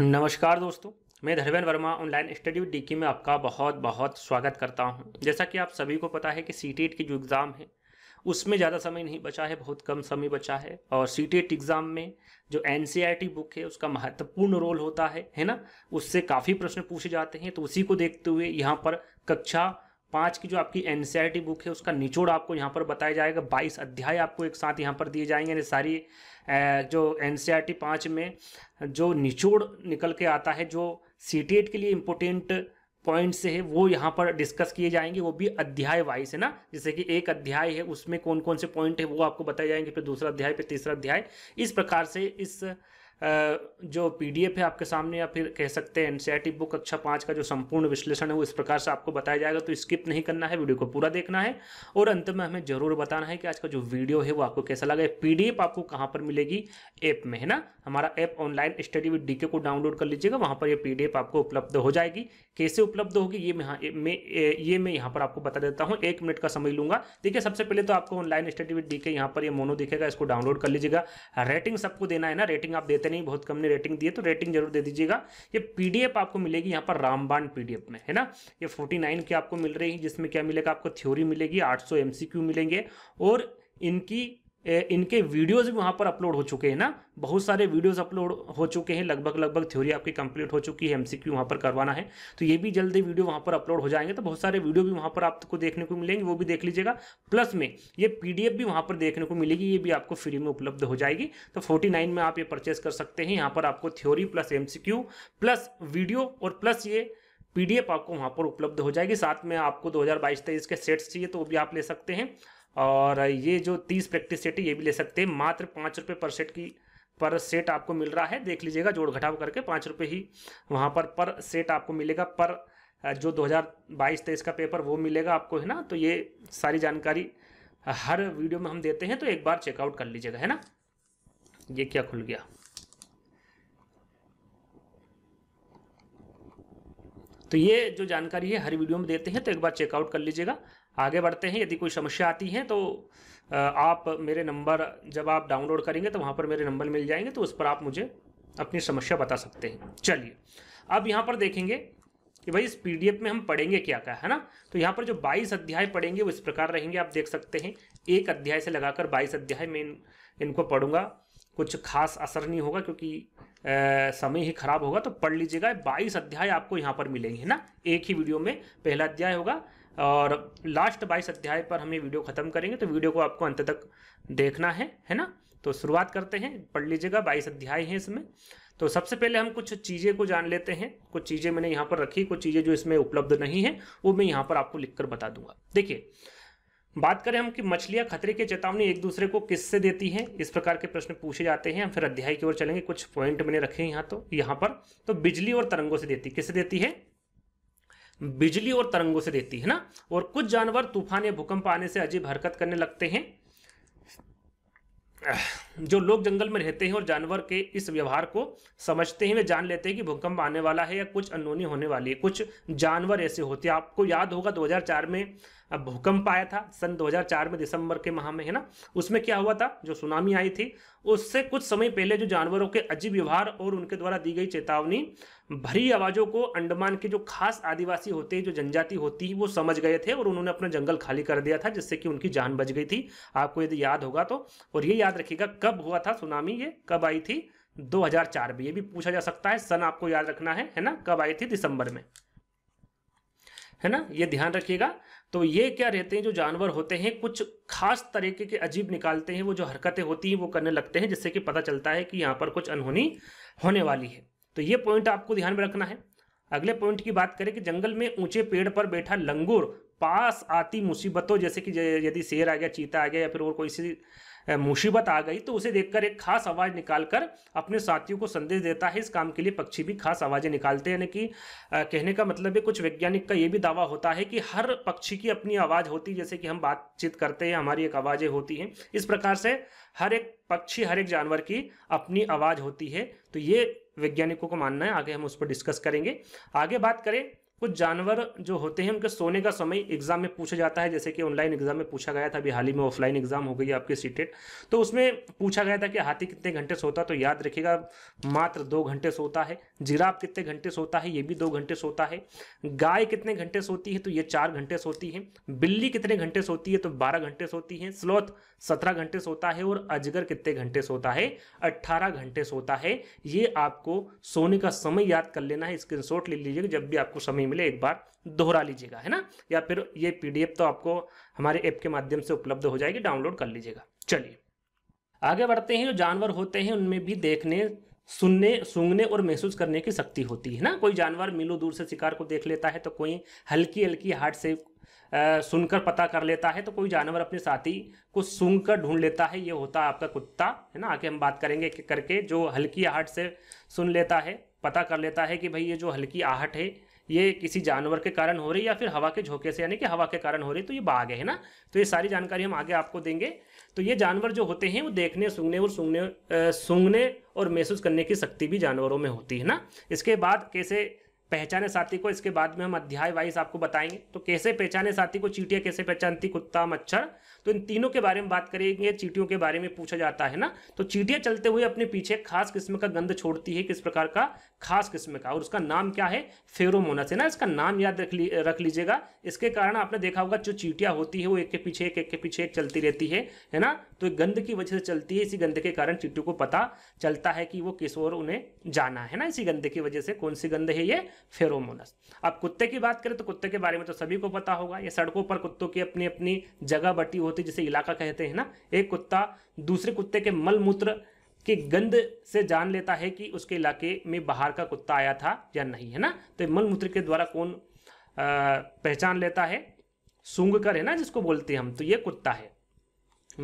नमस्कार दोस्तों मैं Dharmendra Verma online study with D में आपका बहुत बहुत स्वागत करता हूं जैसा कि आप सभी को पता है कि सी e की जो एग्ज़ाम है उसमें ज़्यादा समय नहीं बचा है बहुत कम समय बचा है और सी एग्ज़ाम e में जो एन बुक e है उसका महत्वपूर्ण रोल होता है है ना उससे काफ़ी प्रश्न पूछे जाते हैं तो उसी को देखते हुए यहाँ पर कक्षा पाँच की जो आपकी एन बुक है उसका निचोड़ आपको यहाँ पर बताया जाएगा बाईस अध्याय आपको एक साथ यहाँ पर दिए जाएंगे यानी सारी जो एन सी पाँच में जो निचोड़ निकल के आता है जो सी के लिए इम्पोर्टेंट पॉइंट्स है वो यहाँ पर डिस्कस किए जाएंगे वो भी अध्याय वाइज है ना जैसे कि एक अध्याय है उसमें कौन कौन से पॉइंट है वो आपको बताए जाएंगे फिर दूसरा अध्याय फिर तीसरा अध्याय इस प्रकार से इस जो पीडीएफ है आपके सामने या फिर कह सकते हैं एनसीईआरटी बुक e कक्षा पाँच का जो संपूर्ण विश्लेषण है वो इस प्रकार से आपको बताया जाएगा तो स्किप नहीं करना है वीडियो को पूरा देखना है और अंत में हमें जरूर बताना है कि आज का जो वीडियो है वो आपको कैसा लगा पीडीएफ आपको कहाँ पर मिलेगी ऐप में है ना हमारा app online study with DK को डाउनलोड कर लीजिएगा वहाँ पर यह पी आपको उपलब्ध हो जाएगी कैसे उपलब्ध होगी ये मैं ये मैं यहाँ पर आपको बता देता हूँ एक मिनट का समय लूँगा देखिए सबसे पहले तो आपको ऑनलाइन स्टडी विद डीके यहाँ पर ये मोनो दिखेगा इसको डाउनलोड कर लीजिएगा रेटिंग सबको देना है ना रेटिंग आप देते देते नहीं बहुत कम ने रेटिंग दी है तो रेटिंग जरूर दे दीजिएगा ये पीडीएफ आपको मिलेगी यहाँ पर रामबान पीडीएफ में है ना ये फोर्टी नाइन की आपको मिल रही है जिसमें क्या मिलेगा आपको थ्योरी मिलेगी आठ सौ एमसीक्यू मिलेंगे और इनकी इनके वीडियोज़ भी वहां पर अपलोड हो चुके हैं ना बहुत सारे वीडियोज़ अपलोड हो चुके हैं लगभग लगभग थ्योरी आपकी कंप्लीट हो चुकी है एमसीक्यू वहां पर करवाना है तो ये भी जल्दी वीडियो वहां पर अपलोड हो जाएंगे तो बहुत सारे वीडियो भी वहां पर आपको देखने को मिलेंगे वो भी देख लीजिएगा प्लस में ये पी भी वहां पर देखने को मिलेगी ये भी आपको फ्री में उपलब्ध हो जाएगी तो फोर्टी में आप ये परचेस कर सकते हैं यहाँ पर आपको theory plus M plus video और प्लस ये पीडीएफ आपको वहां पर उपलब्ध हो जाएगी साथ में आपको 2022 तक के सेट्स चाहिए तो वो भी आप ले सकते हैं और ये जो तीस प्रैक्टिस सेट है ये भी ले सकते हैं मात्र पाँच रुपये पर सेट की पर सेट आपको मिल रहा है देख लीजिएगा जोड़ घटाव करके पाँच रुपये ही वहाँ पर पर सेट आपको मिलेगा पर जो 2022-23 का पेपर वो मिलेगा आपको है ना तो ये सारी जानकारी हर वीडियो में हम देते हैं तो एक बार चेकआउट कर लीजिएगा है ना ये क्या खुल गया तो ये जो जानकारी है हर वीडियो में देते हैं तो एक बार चेकआउट कर लीजिएगा आगे बढ़ते हैं यदि कोई समस्या आती है तो आप मेरे नंबर जब आप डाउनलोड करेंगे तो वहाँ पर मेरे नंबर मिल जाएंगे तो उस पर आप मुझे अपनी समस्या बता सकते हैं चलिए अब यहाँ पर देखेंगे कि भाई इस पीडीएफ में हम पढ़ेंगे क्या क्या है ना तो यहाँ पर जो 22 अध्याय पढ़ेंगे वो इस प्रकार रहेंगे आप देख सकते हैं एक अध्याय से लगाकर 22 अध्याय में इन, इनको पढ़ूंगा कुछ खास असर नहीं होगा क्योंकि आ, समय ही खराब होगा तो पढ़ लीजिएगा 22 अध्याय आपको यहाँ पर मिलेंगे ना एक ही वीडियो में पहला अध्याय होगा और लास्ट बाईस अध्याय पर हम ये वीडियो ख़त्म करेंगे तो वीडियो को आपको अंत तक देखना है है ना तो शुरुआत करते हैं पढ़ लीजिएगा बाईस अध्याय है इसमें तो सबसे पहले हम कुछ चीज़ें को जान लेते हैं कुछ चीज़ें मैंने यहाँ पर रखी कुछ चीज़ें जो इसमें उपलब्ध नहीं है वो मैं यहाँ पर आपको लिखकर बता दूंगा देखिए बात करें हम कि मछलियां खतरे की चेतावनी एक दूसरे को किससे देती हैं इस प्रकार के प्रश्न पूछे जाते हैं हम फिर अध्याय की ओर चलेंगे कुछ पॉइंट मैंने रखे हैं यहाँ तो यहाँ पर तो बिजली और तरंगों से देती किससे देती है बिजली और तरंगों से देती है ना और कुछ जानवर तूफान या भूकंप आने से अजीब हरकत करने लगते हैं जो लोग जंगल में रहते हैं और जानवर के इस व्यवहार को समझते हैं वे जान लेते हैं कि भूकंप आने वाला है या कुछ अनोनी होने वाली है कुछ जानवर ऐसे होते हैं आपको याद होगा 2004 में भूकंप आया था सन 2004 में दिसंबर के माह में है ना उसमें क्या हुआ था जो सुनामी आई थी उससे कुछ समय पहले जो जानवरों के अजीब व्यवहार और उनके द्वारा दी गई चेतावनी भरी आवाज़ों को अंडमान के जो खास आदिवासी होते हैं जो जनजाति होती है वो समझ गए थे और उन्होंने अपना जंगल खाली कर दिया था जिससे कि उनकी जान बच गई थी आपको यदि याद होगा तो और ये याद रखिएगा कब हुआ था सुनामी ये कब आई थी 2004 में ये भी पूछा जा सकता है सन आपको याद रखना है है ना कब आई थी दिसंबर में है ना ये ध्यान रखिएगा तो ये क्या रहते हैं जो जानवर होते हैं कुछ खास तरीके के अजीब निकालते हैं वो जो हरकतें होती हैं वो करने लगते हैं जिससे कि पता चलता है कि यहाँ पर कुछ अनहोनी होने वाली है तो ये पॉइंट आपको ध्यान में रखना है अगले पॉइंट की बात करें कि जंगल में ऊंचे पेड़ पर बैठा लंगूर पास आती मुसीबतों जैसे कि यदि शेर आ गया चीता आ गया या फिर और कोई सी मुसीबत आ गई तो उसे देखकर एक खास आवाज़ निकालकर अपने साथियों को संदेश देता है इस काम के लिए पक्षी भी खास आवाज़ें निकालते हैं यानी कि कहने का मतलब है कुछ वैज्ञानिक का ये भी दावा होता है कि हर पक्षी की अपनी आवाज़ होती है जैसे कि हम बातचीत करते हैं हमारी एक आवाज़ें होती हैं इस प्रकार से हर एक पक्षी हर एक जानवर की अपनी आवाज़ होती है तो ये वैज्ञानिकों को मानना है आगे हम उस पर डिस्कस करेंगे आगे बात करें कुछ जानवर जो होते हैं उनके सोने का समय एग्जाम में पूछा जाता है जैसे कि ऑनलाइन एग्जाम में पूछा गया था अभी हाल ही में ऑफलाइन एग्जाम हो गई आपके सीटेट तो उसमें पूछा गया था कि हाथी कितने घंटे सोता तो याद रखिएगा मात्र दो घंटे सोता है जिराब कितने घंटे सोता है ये भी दो घंटे सोता है गाय कितने घंटे सोती है तो ये चार घंटे सोती है बिल्ली कितने घंटे सोती है तो बारह घंटे सोती है स्लोथ सत्रह घंटे सोता है और अजगर कितने घंटे सोता है अट्ठारह घंटे सोता है ये आपको सोने का समय याद कर लेना है स्क्रीन ले लीजिएगा जब भी आपको समय नहीं मिले एक बार दोहरा लीजिएगा है ना या फिर ये पीडीएफ तो आपको हमारे ऐप के माध्यम से उपलब्ध हो जाएगी डाउनलोड कर लीजिएगा चलिए आगे बढ़ते हैं जो जानवर होते हैं उनमें भी देखने सुनने सूंघने और महसूस करने की शक्ति होती है ना कोई जानवर मिलो दूर से शिकार को देख लेता है तो कोई हल्की हल्की हार्ट से आ, सुनकर पता कर लेता है तो कोई जानवर अपने साथी को सूंघ कर ढूंढ लेता है ये होता है आपका कुत्ता है ना आके हम बात करेंगे करके जो हल्की आहट से सुन लेता है पता कर लेता है कि भाई ये जो हल्की आहट है ये किसी जानवर के कारण हो रही है या फिर हवा के झोंके से यानी कि हवा के कारण हो रही है तो ये बाघ है ना तो ये सारी जानकारी हम आगे आपको देंगे तो ये जानवर जो होते हैं वो देखने सूंघने और सूंघने सूंघने और महसूस करने की शक्ति भी जानवरों में होती है ना इसके बाद कैसे पहचाने साथी को इसके बाद में हम अध्याय वाइज आपको बताएंगे तो कैसे पहचाने साथी को चीटियाँ कैसे पहचानती कुत्ता मच्छर तो इन तीनों के बारे में बात करेंगे चीटियों के बारे में पूछा जाता है ना तो चीटियाँ चलते हुए अपने पीछे खास किस्म का गंध छोड़ती है किस प्रकार का खास किस्म का और उसका नाम क्या है फेरोमोनस है ना इसका नाम याद रख ली रख लीजिएगा इसके कारण आपने देखा होगा जो चीटियाँ होती है वो एक के पीछे एक एक के पीछे एक चलती रहती है है ना तो गंध की वजह से चलती है इसी गंध के कारण चीटियों को पता चलता है कि वो किस ओर उन्हें जाना है ना इसी गंध की वजह से कौन सी गंध है ये फेरोमोनस अब कुत्ते की बात करें तो कुत्ते के बारे में तो सभी को पता होगा ये सड़कों पर कुत्तों की अपनी अपनी जगह बटी होती होती है जिसे इलाका कहते हैं ना एक कुत्ता दूसरे कुत्ते के मल मूत्र की गंध से जान लेता है कि उसके इलाके में बाहर का कुत्ता आया था या नहीं है ना तो मल मूत्र के द्वारा कौन पहचान लेता है सूंग कर है ना जिसको बोलते हैं हम तो ये कुत्ता है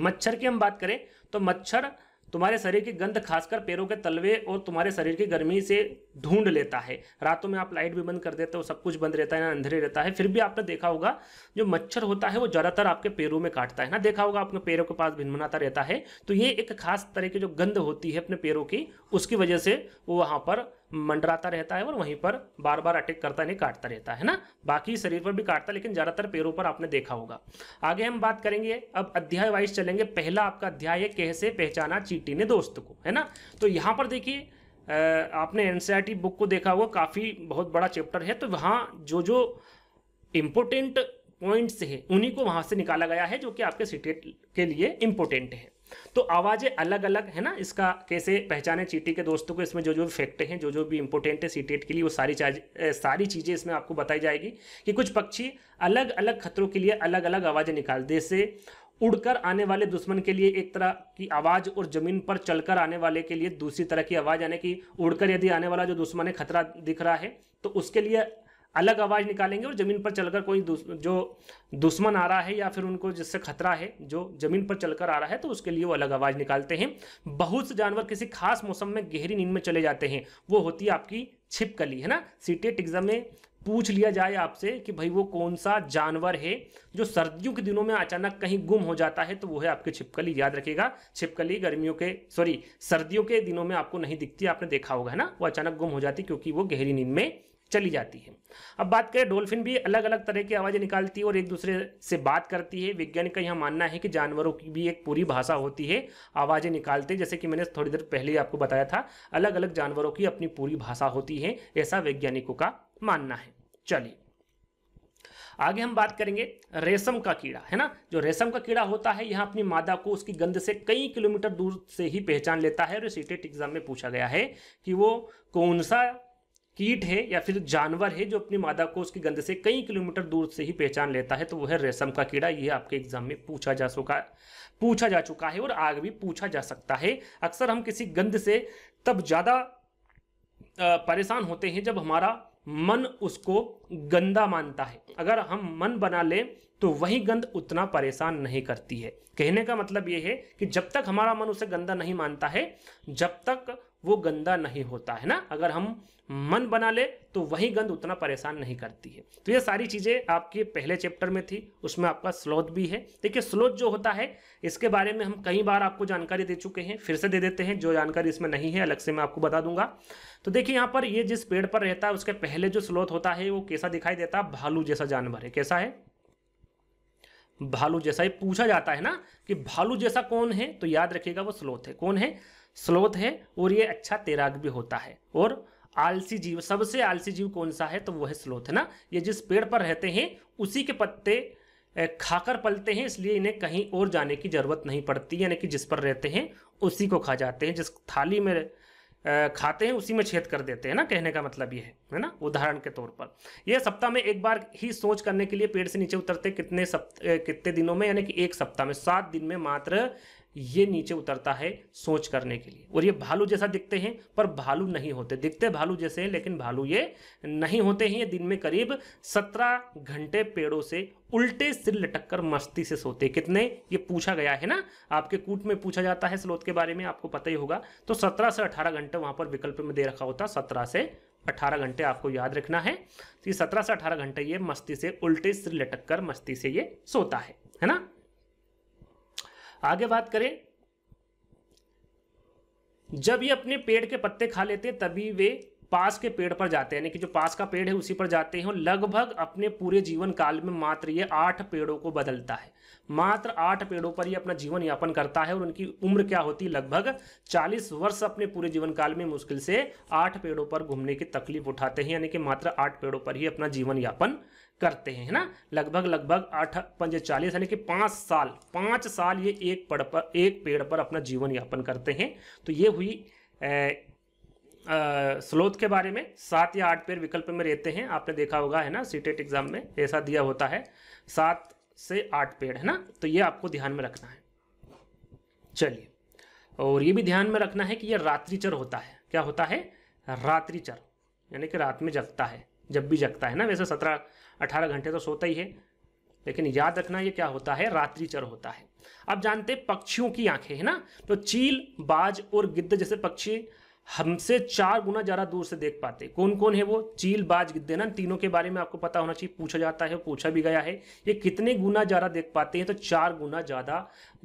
मच्छर की हम बात करें तो मच्छर तुम्हारे शरीर की गंध खासकर पैरों के तलवे और तुम्हारे शरीर की गर्मी से ढूंढ लेता है रातों में आप लाइट भी बंद कर देते हो सब कुछ बंद रहता है ना अंधेरे रहता है फिर भी आपने देखा होगा जो मच्छर होता है वो ज़्यादातर आपके पैरों में काटता है ना देखा होगा आपके पैरों के पास भिनभनाता रहता है तो ये एक खास तरह की जो गंध होती है अपने पैरों की उसकी वजह से वो वहाँ पर मंडराता रहता है और वहीं पर बार बार अटैक करता नहीं काटता रहता है ना बाकी शरीर पर भी काटता लेकिन ज़्यादातर पैरों पर आपने देखा होगा आगे हम बात करेंगे अब अध्याय वाइज चलेंगे पहला आपका अध्याय है कैसे पहचाना चीटी ने दोस्त को है ना तो यहाँ पर देखिए आपने एन बुक e को देखा होगा काफ़ी बहुत बड़ा चैप्टर है तो वहाँ जो जो इम्पोर्टेंट पॉइंट्स हैं उन्हीं को वहाँ से निकाला गया है जो कि आपके सीटेट e के लिए इम्पोर्टेंट है तो आवाज़ें अलग अलग है ना इसका कैसे पहचाने चीटी के दोस्तों को इसमें जो जो फैक्ट हैं जो जो भी इम्पोर्टेंट है सीटेट के लिए वो सारी सारी चीज़ें इसमें आपको बताई जाएगी कि कुछ पक्षी अलग अलग खतरों के लिए अलग अलग आवाज़ें निकाल जैसे उड़कर आने वाले दुश्मन के लिए एक तरह की आवाज़ और ज़मीन पर चलकर आने वाले के लिए दूसरी तरह की आवाज़ यानी कि उड़कर यदि आने वाला जो दुश्मन है खतरा दिख रहा है तो उसके लिए अलग आवाज़ निकालेंगे और ज़मीन पर चलकर कोई जो दुश्मन आ रहा है या फिर उनको जिससे खतरा है जो ज़मीन पर चलकर आ रहा है तो उसके लिए वो अलग आवाज़ निकालते हैं बहुत से जानवर किसी खास मौसम में गहरी नींद में चले जाते हैं वो होती है आपकी छिपकली है ना सी एग्ज़ाम में पूछ लिया जाए आपसे कि भाई वो कौन सा जानवर है जो सर्दियों के दिनों में अचानक कहीं गुम हो जाता है तो वो है आपकी छिपकली याद रखिएगा छिपकली गर्मियों के सॉरी सर्दियों के दिनों में आपको नहीं दिखती आपने देखा होगा है ना वो अचानक गुम हो जाती क्योंकि वो गहरी नींद में चली जाती है अब बात करें डॉल्फिन भी अलग अलग तरह की आवाज़ें निकालती है और एक दूसरे से बात करती है विज्ञान का यह मानना है कि जानवरों की भी एक पूरी भाषा होती है आवाज़ें निकालते जैसे कि मैंने थोड़ी देर पहले ही आपको बताया था अलग अलग जानवरों की अपनी पूरी भाषा होती है ऐसा वैज्ञानिकों का मानना है चलिए आगे हम बात करेंगे रेशम का कीड़ा है ना जो रेशम का कीड़ा होता है यह अपनी मादा को उसकी गंध से कई किलोमीटर दूर से ही पहचान लेता है और सीटेट एग्जाम में पूछा गया है कि वो कौन सा कीट है या फिर जानवर है जो अपनी मादा को उसकी गंध से कई किलोमीटर दूर से ही पहचान लेता है तो वह है रेशम का कीड़ा यह आपके एग्जाम में पूछा जा चुका पूछा जा चुका है और आग भी पूछा जा सकता है अक्सर हम किसी गंध से तब ज़्यादा परेशान होते हैं जब हमारा मन उसको गंदा मानता है अगर हम मन बना लें तो वही गंध उतना परेशान नहीं करती है कहने का मतलब यह है कि जब तक हमारा मन उसे गंदा नहीं मानता है जब तक वो गंदा नहीं होता है ना अगर हम मन बना ले तो वही गंद उतना परेशान नहीं करती है तो ये सारी चीज़ें आपके पहले चैप्टर में थी उसमें आपका स्लोथ भी है देखिए स्लोथ जो होता है इसके बारे में हम कई बार आपको जानकारी दे चुके हैं फिर से दे देते हैं जो जानकारी इसमें नहीं है अलग से मैं आपको बता दूंगा तो देखिए यहाँ पर ये जिस पेड़ पर रहता है उसके पहले जो स्लोथ होता है वो कैसा दिखाई देता है भालू जैसा जानवर है कैसा है भालू जैसा ही पूछा जाता है ना कि भालू जैसा कौन है तो याद रखिएगा वो स्लोथ है कौन है स्लोथ है और ये अच्छा तैराक भी होता है और आलसी जीव सबसे आलसी जीव कौन सा है तो वो है स्लोथ है ना ये जिस पेड़ पर रहते हैं उसी के पत्ते खाकर पलते हैं इसलिए इन्हें कहीं और जाने की ज़रूरत नहीं पड़ती यानी कि जिस पर रहते हैं उसी को खा जाते हैं जिस थाली में खाते हैं उसी में छेद कर देते हैं ना कहने का मतलब ये है है ना उदाहरण के तौर पर यह सप्ताह में एक बार ही सोच करने के लिए पेड़ से नीचे उतरते कितने सप्त कितने दिनों में यानी कि एक सप्ताह में सात दिन में मात्र ये नीचे उतरता है सोच करने के लिए और ये भालू जैसा दिखते हैं पर भालू नहीं होते दिखते भालू जैसे हैं लेकिन भालू ये नहीं होते हैं ये दिन में करीब सत्रह घंटे पेड़ों से उल्टे सिर लटक कर मस्ती से सोते कितने ये पूछा गया है ना आपके कूट में पूछा जाता है स्लोत के बारे में आपको पता ही होगा तो सत्रह से अठारह घंटे वहाँ पर विकल्प में दे रखा होता सत्रह से अठारह घंटे आपको याद रखना है तो ये सत्रह से अठारह घंटे ये मस्ती से उल्टे सिर लटक कर मस्ती से ये सोता है है ना आगे बात करें जब ये अपने पेड़ के पत्ते खा लेते हैं तभी वे पास के पेड़ पर जाते हैं यानी कि जो पास का पेड़ है उसी पर जाते हैं और लगभग अपने पूरे जीवन काल में मात्र ये आठ पेड़ों को बदलता है मात्र आठ पेड़ों पर ही अपना जीवन यापन करता है और उनकी उम्र क्या होती है लगभग चालीस वर्ष अपने पूरे जीवन काल में मुश्किल से आठ पेड़ों पर घूमने की तकलीफ उठाते हैं यानी कि मात्र आठ पेड़ों पर ही अपना जीवन यापन करते हैं है ना लगभग लगभग आठ पंजे चालीस यानी कि पाँच साल पाँच साल ये एक पड़ पर एक पेड़ पर अपना जीवन यापन करते हैं तो ये हुई ए, स्लोथ के बारे में सात या आठ पेड़ विकल्प में रहते हैं आपने देखा होगा है ना सीटेट एग्जाम e में ऐसा दिया होता है सात से आठ पेड़ है ना तो ये आपको ध्यान में रखना है चलिए और ये भी ध्यान में रखना है कि ये रात्रिचर होता है क्या होता है रात्रिचर यानी कि रात में जगता है जब भी जगता है ना वैसे सत्रह अठारह घंटे तो सोता ही है लेकिन याद रखना ये क्या होता है रात्रिचर होता है अब जानते पक्षियों की आंखें है ना तो चील बाज और गिद्ध जैसे पक्षी हमसे चार गुना ज़्यादा दूर से देख पाते कौन कौन है वो चील बाज गिद्दे ना तीनों के बारे में आपको पता होना चाहिए पूछा जाता है पूछा भी गया है ये कितने गुना ज़्यादा देख पाते हैं तो चार गुना ज़्यादा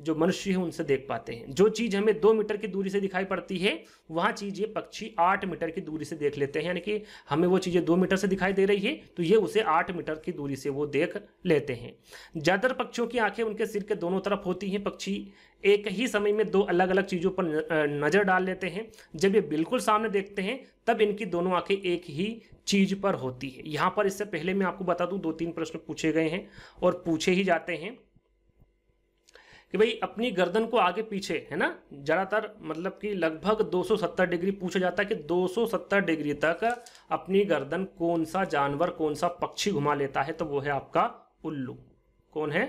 जो मनुष्य है उनसे देख पाते हैं जो चीज़ हमें दो मीटर की दूरी से दिखाई पड़ती है वहाँ चीज़ ये पक्षी आठ मीटर की दूरी से देख लेते हैं यानी कि हमें वो चीज़ें दो मीटर से दिखाई दे रही है तो ये उसे आठ मीटर की दूरी से वो देख लेते हैं ज़्यादातर पक्षियों की आंखें उनके सिर के दोनों तरफ होती हैं पक्षी एक ही समय में दो अलग अलग चीज़ों पर नज़र डाल लेते हैं जब ये बिल्कुल सामने देखते हैं तब इनकी दोनों आंखें एक ही चीज़ पर होती है यहाँ पर इससे पहले मैं आपको बता दूँ दो तीन प्रश्न पूछे गए हैं और पूछे ही जाते हैं कि भाई अपनी गर्दन को आगे पीछे है ना ज़्यादातर मतलब कि लगभग 270 डिग्री पूछा जाता है कि 270 डिग्री तक अपनी गर्दन कौन सा जानवर कौन सा पक्षी घुमा लेता है तो वो है आपका उल्लू कौन है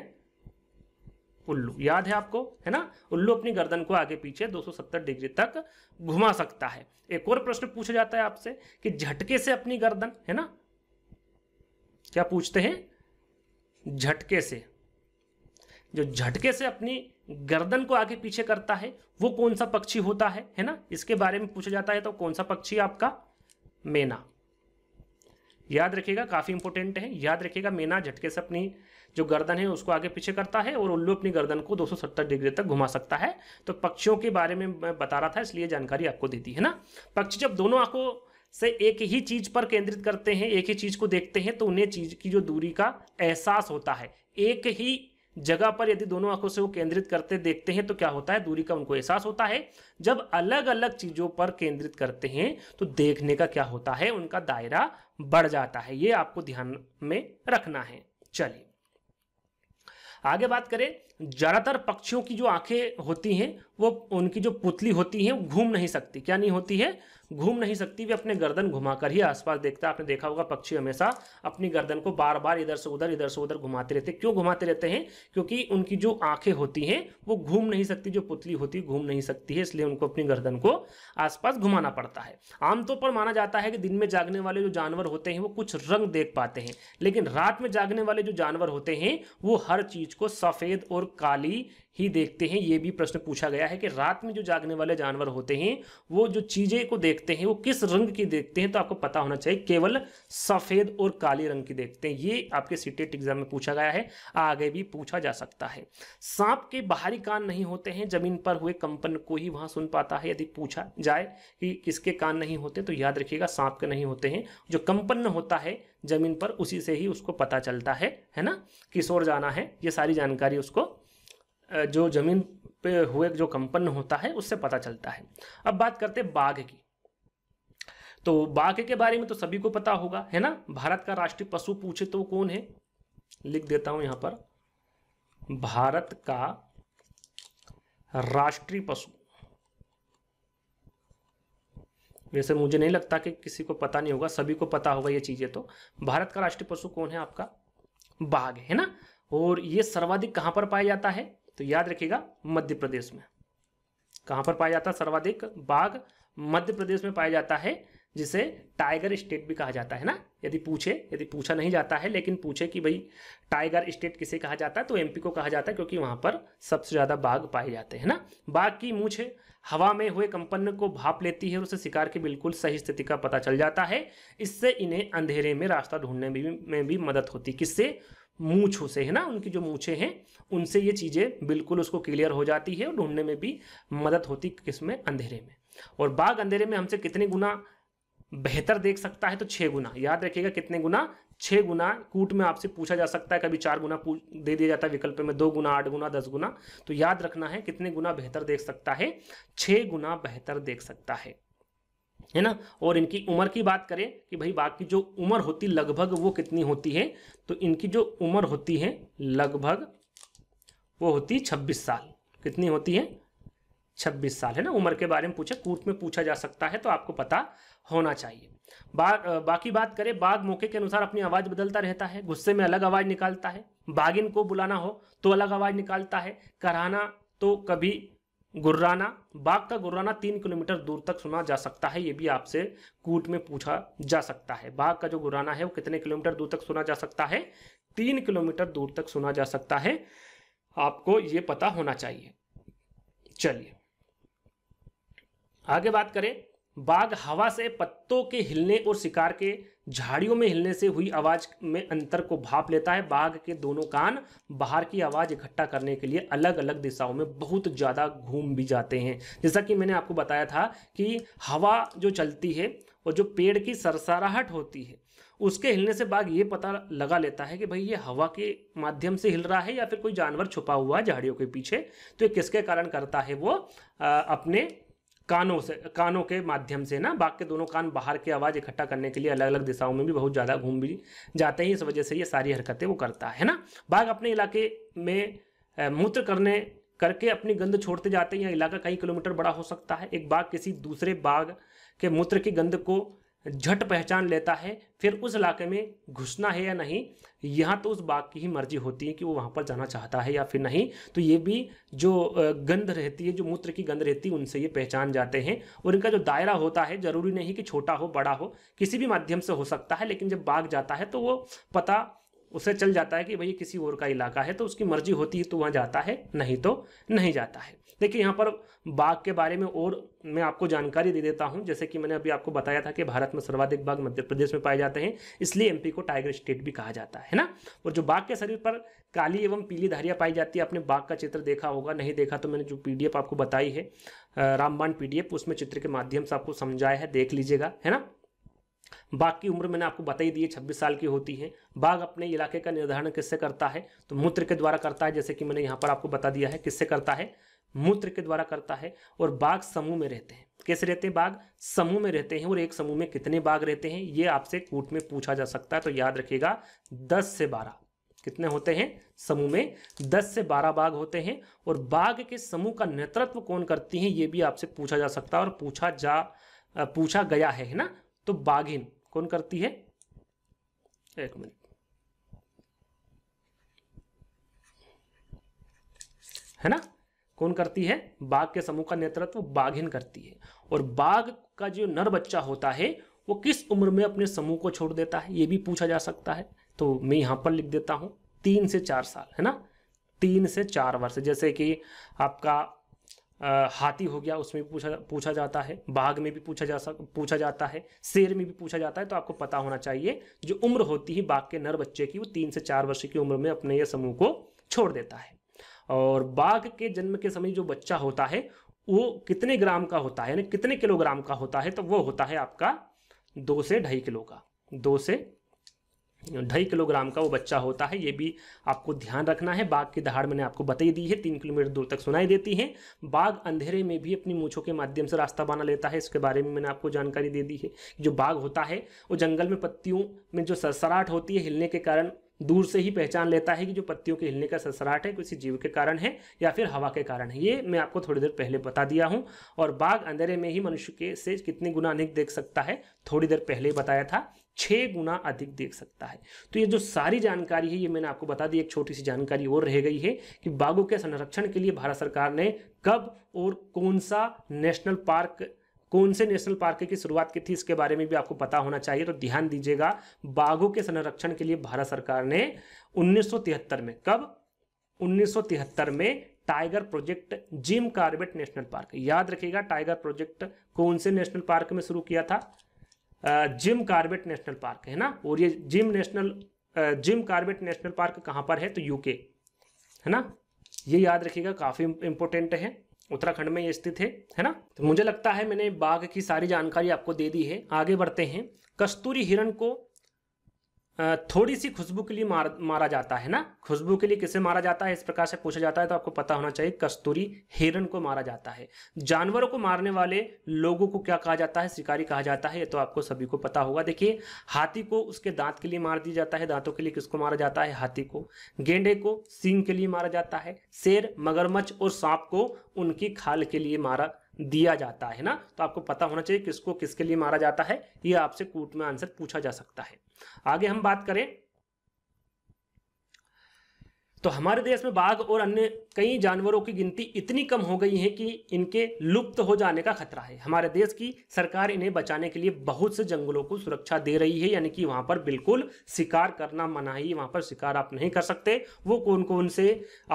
उल्लू याद है आपको है ना उल्लू अपनी गर्दन को आगे पीछे 270 डिग्री तक घुमा सकता है एक और प्रश्न पूछा जाता है आपसे कि झटके से अपनी गर्दन है ना क्या पूछते हैं झटके से जो झटके से अपनी गर्दन को आगे पीछे करता है वो कौन सा पक्षी होता है है ना इसके बारे में पूछा जाता है तो कौन सा पक्षी आपका मेना याद रखिएगा काफ़ी इंपॉर्टेंट है याद रखिएगा मेना झटके से अपनी जो गर्दन है उसको आगे पीछे करता है और उल्लू अपनी गर्दन को 270 डिग्री तक घुमा सकता है तो पक्षियों के बारे में मैं बता रहा था इसलिए जानकारी आपको दे दी है ना पक्षी जब दोनों आंखों से एक ही चीज पर केंद्रित करते हैं एक ही चीज को देखते हैं तो उन्हें चीज की जो दूरी का एहसास होता है एक ही जगह पर यदि दोनों आंखों से वो केंद्रित करते देखते हैं तो क्या होता है दूरी का उनको एहसास होता है जब अलग अलग चीज़ों पर केंद्रित करते हैं तो देखने का क्या होता है उनका दायरा बढ़ जाता है ये आपको ध्यान में रखना है चलिए आगे बात करें ज़्यादातर पक्षियों की जो आंखें होती हैं वो उनकी जो पुतली होती है घूम नहीं सकती क्या नहीं होती है घूम नहीं सकती वे अपने गर्दन घुमाकर ही आसपास देखता है आपने देखा होगा पक्षी हमेशा अपनी गर्दन को बार बार इधर से उधर इधर से उधर घुमाते रहते क्यों घुमाते रहते हैं क्योंकि उनकी जो आंखें होती हैं वो घूम नहीं सकती जो पुतली होती घूम नहीं सकती है इसलिए उनको अपनी गर्दन को आसपास घुमाना पड़ता है आमतौर पर माना जाता है कि दिन में जागने वाले जो जानवर होते हैं वो कुछ रंग देख पाते हैं लेकिन रात में जागने वाले जो जानवर होते हैं वो हर चीज को सफेद और काली ही देखते हैं ये भी प्रश्न पूछा गया है कि रात में जो जागने वाले जानवर होते हैं वो जो चीज़ें को देखते हैं वो किस रंग की देखते हैं तो आपको पता होना चाहिए केवल सफ़ेद और काले रंग की देखते हैं ये आपके सीटेट एग्जाम e में पूछा गया है आगे भी पूछा जा सकता है सांप के बाहरी कान नहीं होते हैं जमीन पर हुए कंपन को ही वहां सुन पाता है यदि पूछा जाए कि किसके कान नहीं होते तो याद रखिएगा सांप के नहीं होते हैं जो कंपन होता है जमीन पर उसी से ही उसको पता चलता है है ना किस ओर जाना है ये सारी जानकारी उसको जो जमीन पे हुए जो कंपन होता है उससे पता चलता है अब बात करते हैं बाघ की तो बाघ के बारे में तो सभी को पता होगा है ना भारत का राष्ट्रीय पशु पूछे तो कौन है लिख देता हूं यहां पर भारत का राष्ट्रीय पशु वैसे मुझे नहीं लगता कि किसी को पता नहीं होगा सभी को पता होगा ये चीजें तो भारत का राष्ट्रीय पशु कौन है आपका बाघ है ना और ये सर्वाधिक कहां पर पाया जाता है तो याद रखिएगा मध्य प्रदेश में कहां पर पाया जाता है सर्वाधिक बाघ मध्य प्रदेश में पाया जाता है जिसे टाइगर स्टेट भी कहा जाता है ना यदि पूछे यदि पूछा नहीं जाता है लेकिन पूछे कि भाई टाइगर स्टेट किसे कहा जाता है तो एमपी को कहा जाता है क्योंकि वहां पर सबसे ज्यादा बाघ पाए जाते हैं ना बाघ की मूछ हवा में हुए कंपन को भाप लेती है और उसे शिकार की बिल्कुल सही स्थिति का पता चल जाता है इससे इन्हें अंधेरे में रास्ता ढूंढने में भी मदद होती किससे मूछों से है ना उनकी जो मूछें हैं उनसे ये चीज़ें बिल्कुल उसको क्लियर हो जाती है और ढूंढने में भी मदद होती किस में अंधेरे में और बाघ अंधेरे में हमसे कितने गुना बेहतर देख सकता है तो छः गुना याद रखिएगा कितने गुना छः गुना कूट में आपसे पूछा जा सकता है कभी चार गुना दे दिया जाता है विकल्प में दो गुना आठ गुना दस गुना तो याद रखना है कितने गुना बेहतर देख सकता है छः गुना बेहतर देख सकता है है ना और इनकी उम्र की बात करें कि भाई बाकी जो उम्र होती लगभग वो कितनी होती है तो इनकी जो उम्र होती है लगभग वो होती है छब्बीस साल कितनी होती है छब्बीस साल है ना उम्र के बारे में पूछे कूट में पूछा जा सकता है तो आपको पता होना चाहिए बा, बाकी बात करें बाघ मौके के अनुसार अपनी आवाज़ बदलता रहता है गुस्से में अलग आवाज़ निकालता है बागिन को बुलाना हो तो अलग आवाज़ निकालता है कराना तो कभी गुर्राना बाग का गुर्राना तीन किलोमीटर दूर तक सुना जा सकता है ये भी आपसे कूट में पूछा जा सकता है बाघ का जो गुर्राना है वो कितने किलोमीटर दूर तक सुना जा सकता है तीन किलोमीटर दूर तक सुना जा सकता है आपको ये पता होना चाहिए चलिए आगे बात करें बाघ हवा से पत्तों के हिलने और शिकार के झाड़ियों में हिलने से हुई आवाज में अंतर को भाप लेता है बाघ के दोनों कान बाहर की आवाज इकट्ठा करने के लिए अलग अलग दिशाओं में बहुत ज़्यादा घूम भी जाते हैं जैसा कि मैंने आपको बताया था कि हवा जो चलती है और जो पेड़ की सरसराहट होती है उसके हिलने से बाघ ये पता लगा लेता है कि भाई ये हवा के माध्यम से हिल रहा है या फिर कोई जानवर छुपा हुआ है झाड़ियों के पीछे तो ये किसके कारण करता है वो आ, अपने कानों से कानों के माध्यम से ना बाघ के दोनों कान बाहर की आवाज़ इकट्ठा करने के लिए अलग अलग दिशाओं में भी बहुत ज़्यादा घूम भी जाते हैं इस वजह से ये सारी हरकतें वो करता है ना बाघ अपने इलाके में मूत्र करने करके अपनी गंध छोड़ते जाते हैं या इलाका कई किलोमीटर बड़ा हो सकता है एक बाघ किसी दूसरे बाघ के मूत्र की गंध को झट पहचान लेता है फिर उस इलाके में घुसना है या नहीं यहाँ तो उस बाघ की ही मर्जी होती है कि वो वहाँ पर जाना चाहता है या फिर नहीं तो ये भी जो गंध रहती है जो मूत्र की गंध रहती है उनसे ये पहचान जाते हैं और इनका जो दायरा होता है ज़रूरी नहीं कि छोटा हो बड़ा हो किसी भी माध्यम से हो सकता है लेकिन जब बाघ जाता है तो वो पता उसे चल जाता है कि भाई किसी और का इलाका है तो उसकी मर्जी होती है तो वहाँ जाता है नहीं तो नहीं जाता है देखिए यहाँ पर बाघ के बारे में और मैं आपको जानकारी दे देता हूँ जैसे कि मैंने अभी आपको बताया था कि भारत में सर्वाधिक बाघ मध्य प्रदेश में पाए जाते हैं इसलिए एमपी को टाइगर स्टेट भी कहा जाता है ना और जो बाघ के शरीर पर काली एवं पीली धारियाँ पाई जाती है आपने बाघ का चित्र देखा होगा नहीं देखा तो मैंने जो पी आपको बताई है रामबाण पी उसमें चित्र के माध्यम से आपको समझाया है देख लीजिएगा है ना बाघ की उम्र मैंने आपको बताई दी है छब्बीस साल की होती है बाघ अपने इलाके का निर्धारण किससे करता है तो मूत्र के द्वारा करता है जैसे कि मैंने यहाँ पर आपको बता दिया है किससे करता है मूत्र के द्वारा करता है और बाघ समूह में रहते हैं कैसे रहते हैं बाघ समूह में रहते हैं और एक समूह में कितने बाघ रहते हैं ये आपसे कूट में पूछा जा सकता है तो याद रखिएगा दस से बारह कितने होते हैं समूह में दस से बारह बाघ होते हैं और बाघ के समूह का नेतृत्व कौन करती है ये भी आपसे पूछा जा सकता है और पूछा जा पूछा गया है ना तो बाघिन कौन करती है एक मिनट है ना कौन करती है बाघ के समूह का नेतृत्व बाघिन करती है और बाघ का जो नर बच्चा होता है वो किस उम्र में अपने समूह को छोड़ देता है ये भी पूछा जा सकता है तो मैं यहाँ पर लिख देता हूँ तीन से चार साल है ना तीन से चार वर्ष जैसे कि आपका आ, हाथी हो गया उसमें भी पूछा पूछा जाता है बाघ में भी पूछा जा सक पूछा जाता है शेर में भी पूछा जाता है तो आपको पता होना चाहिए जो उम्र होती है बाघ के नर बच्चे की वो तीन से चार वर्ष की उम्र में अपने ये समूह को छोड़ देता है और बाघ के जन्म के समय जो बच्चा होता है वो कितने ग्राम का होता है यानी कितने किलोग्राम का होता है तो वो होता है आपका दो से ढाई किलो का दो से ढाई किलोग्राम का वो बच्चा होता है ये भी आपको ध्यान रखना है बाघ की दहाड़ मैंने आपको बताई दी है तीन किलोमीटर दूर तक सुनाई देती है बाघ अंधेरे में भी अपनी मूछों के माध्यम से रास्ता बना लेता है इसके बारे में मैंने आपको जानकारी दे दी है जो बाघ होता है वो जंगल में पत्तियों में जो सरसराहट होती है हिलने के कारण दूर से ही पहचान लेता है कि जो पत्तियों के हिलने का ससराहट है किसी जीव के कारण है या फिर हवा के कारण है ये मैं आपको थोड़ी देर पहले बता दिया हूँ और बाघ अंधेरे में ही मनुष्य के से कितने गुना अधिक देख सकता है थोड़ी देर पहले बताया था छः गुना अधिक देख सकता है तो ये जो सारी जानकारी है ये मैंने आपको बता दी एक छोटी सी जानकारी और रह गई है कि बाघों के संरक्षण के लिए भारत सरकार ने कब और कौन सा नेशनल पार्क कौन से नेशनल पार्क की शुरुआत की थी इसके बारे में भी आपको पता होना चाहिए तो ध्यान दीजिएगा बाघों के संरक्षण के लिए भारत सरकार ने उन्नीस में कब उन्नीस में tiger project Jim Corbett national park याद रखिएगा टाइगर प्रोजेक्ट कौन से नेशनल पार्क में शुरू किया था जिम कार्बेट नेशनल पार्क है ना और ये Jim national Jim Corbett national park कहां पर है तो यूके है ना ये याद रखिएगा काफ़ी इंपोर्टेंट है उत्तराखंड में ये स्थित है है ना तो मुझे लगता है मैंने बाघ की सारी जानकारी आपको दे दी है आगे बढ़ते हैं कस्तूरी हिरण को थोड़ी सी खुशबू के लिए मार, मारा जाता है ना खुशबू के लिए किसे मारा जाता है इस प्रकार से पूछा जाता है तो आपको पता होना चाहिए कस्तूरी हिरण को मारा जाता है जानवरों को मारने वाले लोगों को क्या कहा जाता है शिकारी कहा जाता है ये तो आपको सभी को पता होगा देखिए हाथी को उसके दांत के लिए मार दिया जाता है दांतों के लिए किसको मारा जाता है हाथी को गेंडे को सींग के लिए मारा जाता है शेर मगरमच्छ और सांप को उनकी खाल के लिए मारा दिया जाता है ना तो आपको पता होना चाहिए किसको किसके लिए मारा जाता है ये आपसे कूट में आंसर पूछा जा सकता है आगे हम बात करें तो हमारे देश में बाघ और अन्य कई जानवरों की गिनती इतनी कम हो गई है कि इनके लुप्त हो जाने का खतरा है हमारे देश की सरकार इन्हें बचाने के लिए बहुत से जंगलों को सुरक्षा दे रही है यानी कि वहाँ पर बिल्कुल शिकार करना मना ही वहाँ पर शिकार आप नहीं कर सकते वो कौन कौन से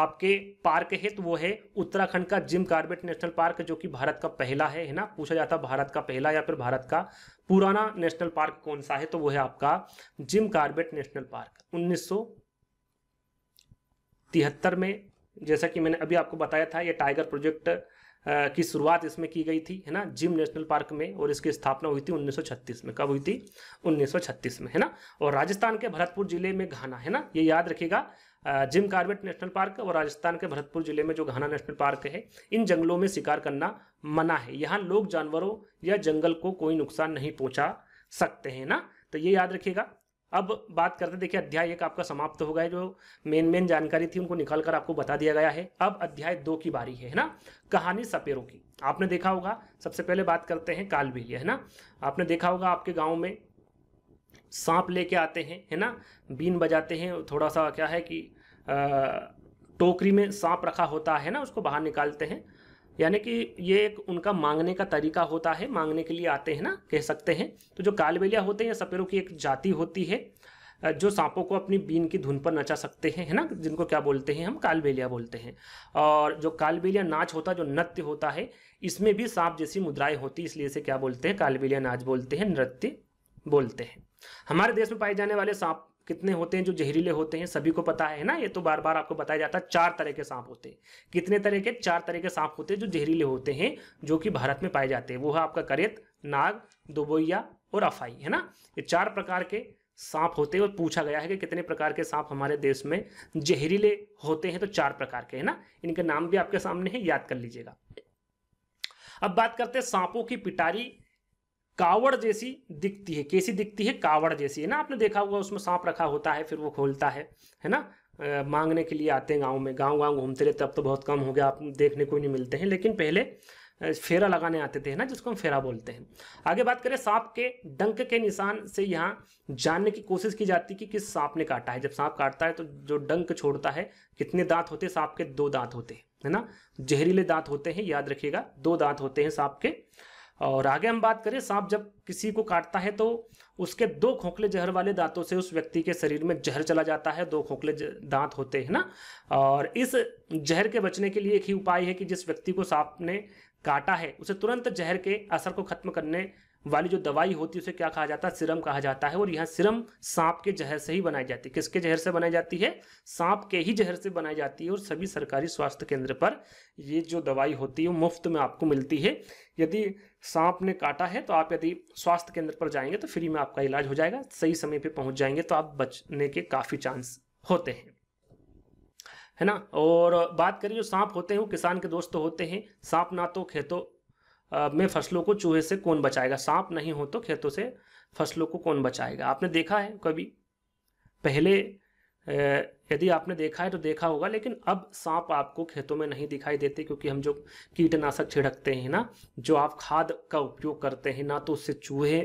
आपके पार्क है तो वो है उत्तराखंड का जिम कार्बेट नेशनल पार्क जो कि भारत का पहला है, है ना पूछा जाता भारत का पहला या फिर भारत का पुराना नेशनल पार्क कौन सा है तो वो है आपका जिम कार्बेट नेशनल पार्क उन्नीस तिहत्तर में जैसा कि मैंने अभी आपको बताया था ये टाइगर प्रोजेक्ट की शुरुआत इसमें की गई थी है ना जिम नेशनल पार्क में और इसकी स्थापना हुई थी 1936 में कब हुई थी 1936 में है ना और राजस्थान के भरतपुर जिले में घाना है ना ये याद रखिएगा जिम कार्बेट नेशनल पार्क और राजस्थान के भरतपुर जिले में जो घाना नेशनल पार्क है इन जंगलों में शिकार करना मना है यहाँ लोग जानवरों या जंगल को कोई नुकसान नहीं पहुँचा सकते हैं ना तो ये याद रखिएगा अब बात करते देखिए अध्याय एक आपका समाप्त हो गया जो मेन मेन जानकारी थी उनको निकाल कर आपको बता दिया गया है अब अध्याय दो की बारी है है ना कहानी सपेरों की आपने देखा होगा सबसे पहले बात करते हैं कालबेलिया है ना आपने देखा होगा आपके गाँव में सांप लेके आते हैं है ना बीन बजाते हैं थोड़ा सा क्या है कि आ, टोकरी में सांप रखा होता है ना उसको बाहर निकालते हैं यानी कि ये एक उनका मांगने का तरीका होता है मांगने के लिए आते हैं ना कह सकते हैं तो जो कालबेलिया होते हैं सपेरों की एक जाति होती है जो सांपों को अपनी बीन की धुन पर नचा सकते हैं है ना जिनको क्या बोलते हैं हम कालबेलिया बोलते हैं और जो कालबेलिया नाच होता है जो नृत्य होता है इसमें भी सांप जैसी मुद्राएं होती है इसलिए इसे क्या बोलते हैं कालबेलिया नाच बोलते हैं नृत्य बोलते हैं हमारे देश में पाए जाने वाले सांप कितने होते हैं जो जहरीले होते हैं सभी को पता है ना ये तो बार बार आपको बताया जाता है चार तरह के सांप होते हैं कितने तरह के चार तरह के सांप होते हैं जो जहरीले होते हैं जो कि भारत में पाए जाते हैं वो है आपका करेत नाग दुबोया और अफाई है ना ये चार प्रकार के सांप होते हैं और पूछा गया है कि कितने प्रकार के सांप हमारे देश में जहरीले होते हैं तो चार प्रकार के है ना इनके नाम भी आपके सामने है याद कर लीजिएगा अब बात करते हैं सांपों की पिटारी कावड़ जैसी दिखती है कैसी दिखती है कावड़ जैसी है ना आपने देखा होगा उसमें सांप रखा होता है फिर वो खोलता है है ना आ, मांगने के लिए आते हैं गांव में गांव गांव घूमते रहते अब तो बहुत कम हो गया आप देखने को नहीं मिलते हैं लेकिन पहले फेरा लगाने आते थे ना जिसको हम फेरा बोलते हैं आगे बात करें सांप के डंक के निशान से यहाँ जानने की कोशिश की जाती कि किस सांप ने काटा है जब सांप काटता है तो जो डंक छोड़ता है कितने दांत होते सांप के दो दांत होते हैं है ना जहरीले दांत होते हैं याद रखिएगा दो दांत होते हैं सांप के और आगे हम बात करें सांप जब किसी को काटता है तो उसके दो खोखले जहर वाले दांतों से उस व्यक्ति के शरीर में जहर चला जाता है दो खोखले दांत होते हैं ना और इस जहर के बचने के लिए एक ही उपाय है कि जिस व्यक्ति को सांप ने काटा है उसे तुरंत जहर के असर को खत्म करने वाली जो दवाई होती है उसे क्या कहा जाता है सिरम कहा जाता है और यह सिरम सांप के जहर से ही बनाई जाती है किसके जहर से बनाई जाती है सांप के ही जहर से बनाई जाती है और सभी सरकारी स्वास्थ्य केंद्र पर ये जो दवाई होती है वो मुफ्त में आपको मिलती है यदि सांप ने काटा है तो आप यदि स्वास्थ्य केंद्र पर जाएंगे तो फ्री में आपका इलाज हो जाएगा सही समय पर पहुँच जाएंगे तो आप बचने के काफ़ी चांस होते हैं है ना और बात करें जो सांप होते हैं वो किसान के दोस्त तो होते हैं सांप ना तो खेतों में फसलों को चूहे से कौन बचाएगा सांप नहीं हो तो खेतों से फसलों को कौन बचाएगा आपने देखा है कभी पहले यदि आपने देखा है तो देखा होगा लेकिन अब सांप आपको खेतों में नहीं दिखाई देते क्योंकि हम जो कीटनाशक छिड़कते हैं ना जो आप खाद का उपयोग करते हैं ना तो उससे चूहे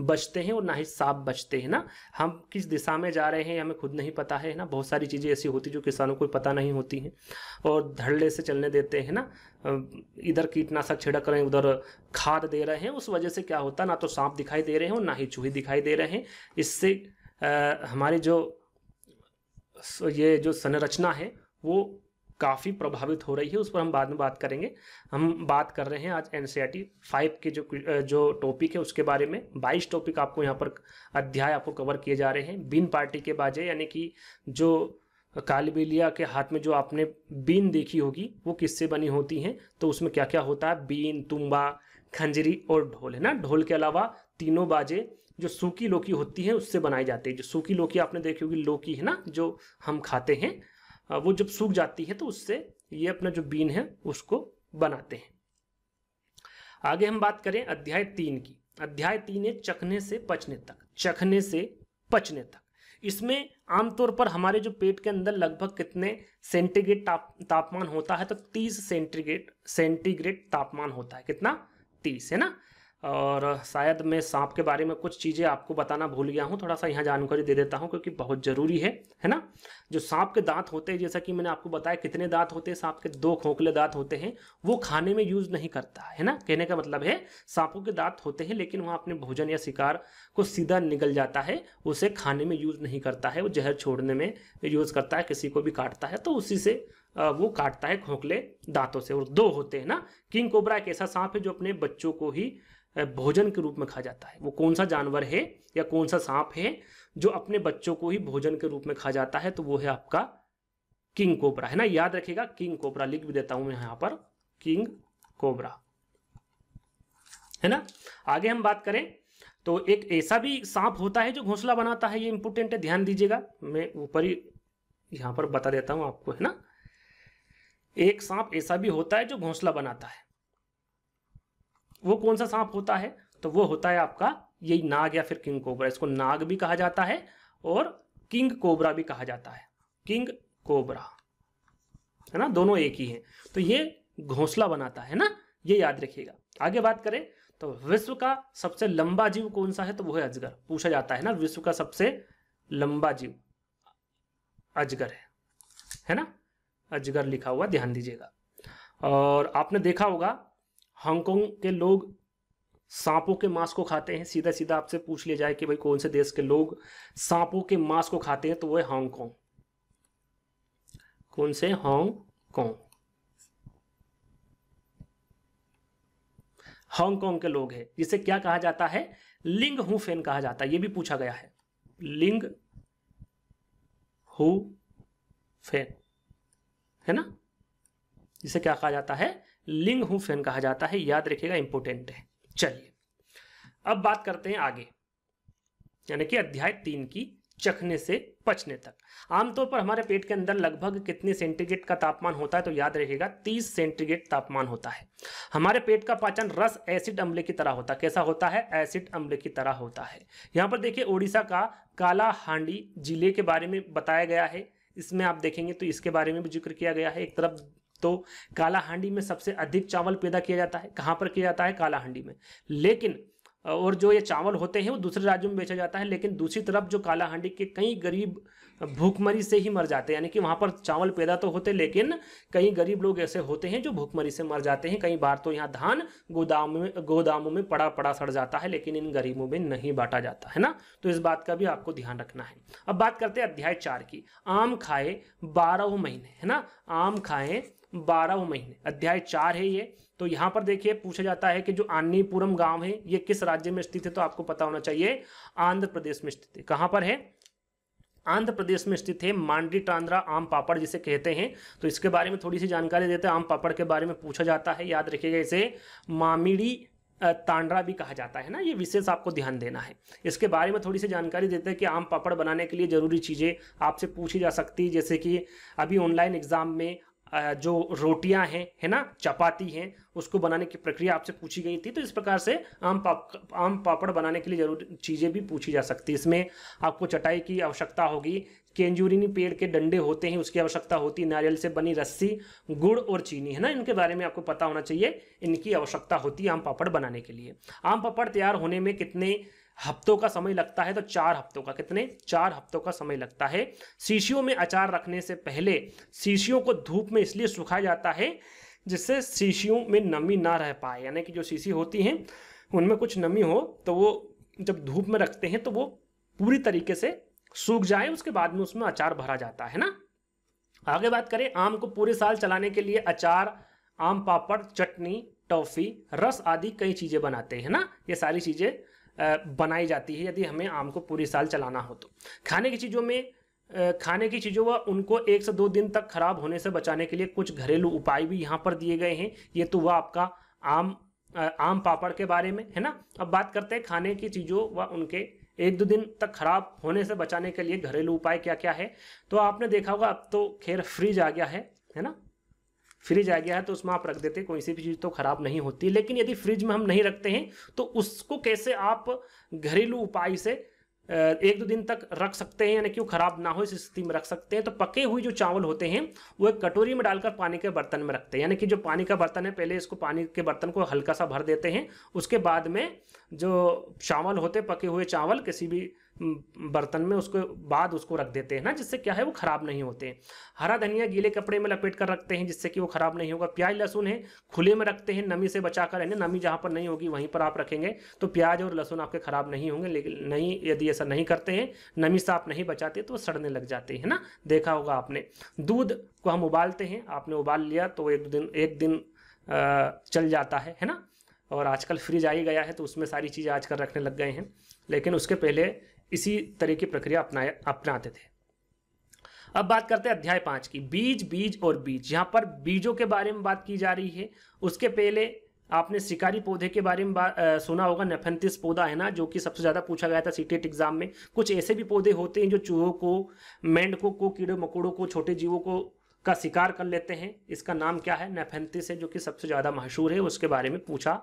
बचते हैं और ना ही सांप बचते हैं ना हम किस दिशा में जा रहे हैं हमें खुद नहीं पता है ना बहुत सारी चीज़ें ऐसी होती जो किसानों को पता नहीं होती हैं और धड़ले से चलने देते हैं ना इधर कीटनाशक छिड़क रहे हैं उधर खाद दे रहे हैं उस वजह से क्या होता ना तो सांप दिखाई दे रहे हैं और ना ही चूहे दिखाई दे रहे हैं इससे हमारी जो ये जो संरचना है वो काफ़ी प्रभावित हो रही है उस पर हम बाद में बात करेंगे हम बात कर रहे हैं आज N C R T five के जो जो टॉपिक है उसके बारे में बाईस टॉपिक आपको यहाँ पर अध्याय आपको कवर किए जा रहे हैं बिन पार्टी के बाजे यानी कि जो कालबेलिया के हाथ में जो आपने बीन देखी होगी वो किससे बनी होती हैं तो उसमें क्या क्या होता है बीन तुम्बा खंजरी और ढोल है ना ढोल के अलावा तीनों बाजे जो सूखी लोकी होती है उससे बनाई जाती है जो सूखी लोकी आपने देखी होगी लोकी है ना जो हम खाते हैं वो जब सूख जाती है तो उससे ये अपना जो बीन है उसको बनाते हैं आगे हम बात करें अध्याय तीन की अध्याय तीन है चखने से पचने तक चखने से पचने तक इसमें आमतौर पर हमारे जो पेट के अंदर लगभग कितने सेंटीग्रेड ताप, तापमान होता है तो 30 सेंटीग्रेड सेंटीग्रेड तापमान होता है कितना 30 है ना और शायद मैं सांप के बारे में कुछ चीज़ें आपको बताना भूल गया हूँ थोड़ा सा यहाँ जानकारी दे देता हूँ क्योंकि बहुत ज़रूरी है है ना जो सांप के दांत होते हैं जैसा कि मैंने आपको बताया कितने दांत होते हैं सांप के दो खोखले दांत होते हैं वो खाने में यूज़ नहीं करता है ना कहने का मतलब है सांपों के दांत होते हैं लेकिन वहाँ अपने भोजन या शिकार को सीधा निकल जाता है उसे खाने में यूज़ नहीं करता है वो जहर छोड़ने में यूज़ करता है किसी को भी काटता है तो उसी से वो काटता है खोखले दांतों से और दो होते हैं ना किंग कोबरा एक ऐसा सांप है जो अपने बच्चों को ही भोजन के रूप में खा जाता है वो कौन सा जानवर है या कौन सा सांप है जो अपने बच्चों को ही भोजन के रूप में खा जाता है तो वो है आपका किंग कोबरा है ना याद रखेगा किंग कोबरा लिख भी देता हूं मैं यहां पर किंग कोबरा है ना आगे हम बात करें तो एक ऐसा भी सांप होता है जो घोंसला बनाता है ये इंपोर्टेंट है ध्यान दीजिएगा मैं ऊपर ही यहां पर बता देता हूं आपको है ना एक सांप ऐसा भी होता है जो घोंसला बनाता है वो कौन सा सांप होता है तो वो होता है आपका यही नाग या फिर किंग कोबरा इसको नाग भी कहा जाता है और किंग कोबरा भी कहा जाता है किंग कोबरा है ना दोनों एक ही हैं तो ये घोंसला बनाता है ना ये याद रखिएगा आगे बात करें तो विश्व का सबसे लंबा जीव कौन सा है तो वो है अजगर पूछा जाता है ना विश्व का सबसे लंबा जीव अजगर है है ना अजगर लिखा हुआ ध्यान दीजिएगा और आपने देखा होगा हांगकांग के लोग सांपों के मांस को खाते हैं सीधा सीधा आपसे पूछ लिया जाए कि भाई कौन से देश के लोग सांपों के मांस को खाते हैं तो वो है हांगकांग कौन से हांगकांग हांगकांग के लोग हैं जिसे क्या कहा जाता है लिंग हु फेन कहा जाता है ये भी पूछा गया है लिंग हु फेन है ना जिसे क्या कहा जाता है लिंगहुफेन कहा जाता है याद रखिएगा इंपोर्टेंट है चलिए अब बात करते हैं आगे यानी कि अध्याय तीन की चखने से पचने तक आमतौर पर हमारे पेट के अंदर लगभग कितने सेंटीग्रेड का तापमान होता है तो याद रहेगा 30 सेंटीग्रेड तापमान होता है हमारे पेट का पाचन रस एसिड अम्ले की तरह होता है कैसा होता है एसिड अम्ले की तरह होता है यहाँ पर देखिए ओडिशा का काला हांडी जिले के बारे में बताया गया है इसमें आप देखेंगे तो इसके बारे में भी जिक्र किया गया है एक तरफ तो कालाहांडी में सबसे अधिक चावल पैदा किया जाता है कहाँ पर किया जाता है कालाहांडी में लेकिन और जो ये चावल होते हैं वो दूसरे राज्यों में बेचा जाता है लेकिन दूसरी तरफ जो कालाहांडी के कई गरीब भूखमरी से ही मर जाते हैं यानी कि वहाँ पर चावल पैदा तो होते लेकिन कई गरीब लोग ऐसे होते हैं जो भूखमरी से मर जाते हैं कई बार तो यहाँ धान गोदाम में गोदामों में पड़ा पड़ा सड़ जाता है लेकिन इन गरीबों में नहीं बांटा जाता है ना तो इस बात का भी आपको ध्यान रखना है अब बात करते हैं अध्याय चार की आम खाए बारह महीने है ना आम खाए बारह महीने अध्याय चार है ये तो यहाँ पर देखिए पूछा जाता है कि जो आन्नीपुरम गांव है ये किस राज्य में स्थित है तो आपको पता होना चाहिए आंध्र प्रदेश में स्थित है कहाँ पर है आंध्र प्रदेश में स्थित है मांडी टांद्रा आम पापड़ जिसे कहते हैं तो इसके बारे में थोड़ी सी जानकारी देते हैं आम पापड़ के बारे में पूछा जाता है याद रखिएगा इसे मामिड़ी तांड्रा भी कहा जाता है ना ये विशेष आपको ध्यान देना है इसके बारे में थोड़ी सी जानकारी देते हैं कि आम पापड़ बनाने के लिए ज़रूरी चीज़ें आपसे पूछी जा सकती है जैसे कि अभी ऑनलाइन एग्जाम में जो रोटियां हैं है ना चपाती हैं उसको बनाने की प्रक्रिया आपसे पूछी गई थी तो इस प्रकार से आम पाप आम पापड़ बनाने के लिए जरूर चीज़ें भी पूछी जा सकती है इसमें आपको चटाई की आवश्यकता होगी केंजूरिनी पेड़ के डंडे होते हैं उसकी आवश्यकता होती है नारियल से बनी रस्सी गुड़ और चीनी है ना इनके बारे में आपको पता होना चाहिए इनकी आवश्यकता होती है आम पापड़ बनाने के लिए आम पापड़ तैयार होने में कितने हफ्तों का समय लगता है तो चार हफ्तों का कितने चार हफ्तों का समय लगता है शीशियों में अचार रखने से पहले शीशियों को धूप में इसलिए सुखाया जाता है जिससे शीशियों में नमी ना रह पाए यानी कि जो शीशी होती हैं उनमें कुछ नमी हो तो वो जब धूप में रखते हैं तो वो पूरी तरीके से सूख जाए उसके बाद में उसमें अचार भरा जाता है ना आगे बात करें आम को पूरे साल चलाने के लिए अचार आम पापड़ चटनी टॉफी रस आदि कई चीजें बनाते हैं ना ये सारी चीजें बनाई जाती है यदि हमें आम को पूरे साल चलाना हो तो खाने की चीज़ों में खाने की चीज़ों व उनको एक से दो दिन तक खराब होने से बचाने के लिए कुछ घरेलू उपाय भी यहाँ पर दिए गए हैं ये तो वह आपका आम आम पापड़ के बारे में है ना अब बात करते हैं खाने की चीज़ों व उनके एक दो दिन तक खराब होने से बचाने के लिए घरेलू उपाय क्या क्या है तो आपने देखा होगा अब तो खैर फ्रिज आ गया है है ना फ्रिज आ गया है तो उसमें आप रख देते हैं कोई सी भी चीज़ तो ख़राब नहीं होती लेकिन यदि फ्रिज में हम नहीं रखते हैं तो उसको कैसे आप घरेलू उपाय से एक दो दिन तक रख सकते हैं यानी कि वो खराब ना हो इस स्थिति में रख सकते हैं तो पके हुए जो चावल होते हैं वो एक कटोरी में डालकर पानी के बर्तन में रखते हैं यानी कि जो पानी का बर्तन है पहले इसको पानी के बर्तन को हल्का सा भर देते हैं उसके बाद में जो चावल होते पके हुए चावल किसी भी बर्तन में उसको बाद उसको रख देते हैं ना जिससे क्या है वो ख़राब नहीं होते हरा धनिया गीले कपड़े में लपेट कर रखते हैं जिससे कि वो ख़राब नहीं होगा प्याज लहसुन है खुले में रखते हैं नमी से बचा कर यानी नमी जहाँ पर नहीं होगी वहीं पर आप रखेंगे तो प्याज और लहसुन आपके ख़राब नहीं होंगे लेकिन नहीं यदि ऐसा नहीं करते हैं नमी से आप नहीं बचाते तो सड़ने लग जाते हैं ना देखा होगा आपने दूध को हम उबालते हैं आपने उबाल लिया तो एक दिन एक दिन चल जाता है है ना और आजकल फ्रिज आ ही गया है तो उसमें सारी चीज़ें आजकल रखने लग गए हैं लेकिन उसके पहले इसी तरह की प्रक्रिया अपनाया अपनाते थे अब बात करते हैं अध्याय पांच की बीज बीज और बीज यहां पर बीजों के बारे में बात की जा रही है उसके पहले आपने शिकारी पौधे के बारे में आ, सुना होगा नेफेंथिस पौधा है ना जो कि सबसे ज़्यादा पूछा गया था सीटेट एग्जाम में कुछ ऐसे भी पौधे होते हैं जो चूहों को मेंढकों को कीड़े मकोड़ों को छोटे जीवों को का शिकार कर लेते हैं इसका नाम क्या है नेफेंथिस है जो कि सबसे ज़्यादा मशहूर है उसके बारे में पूछा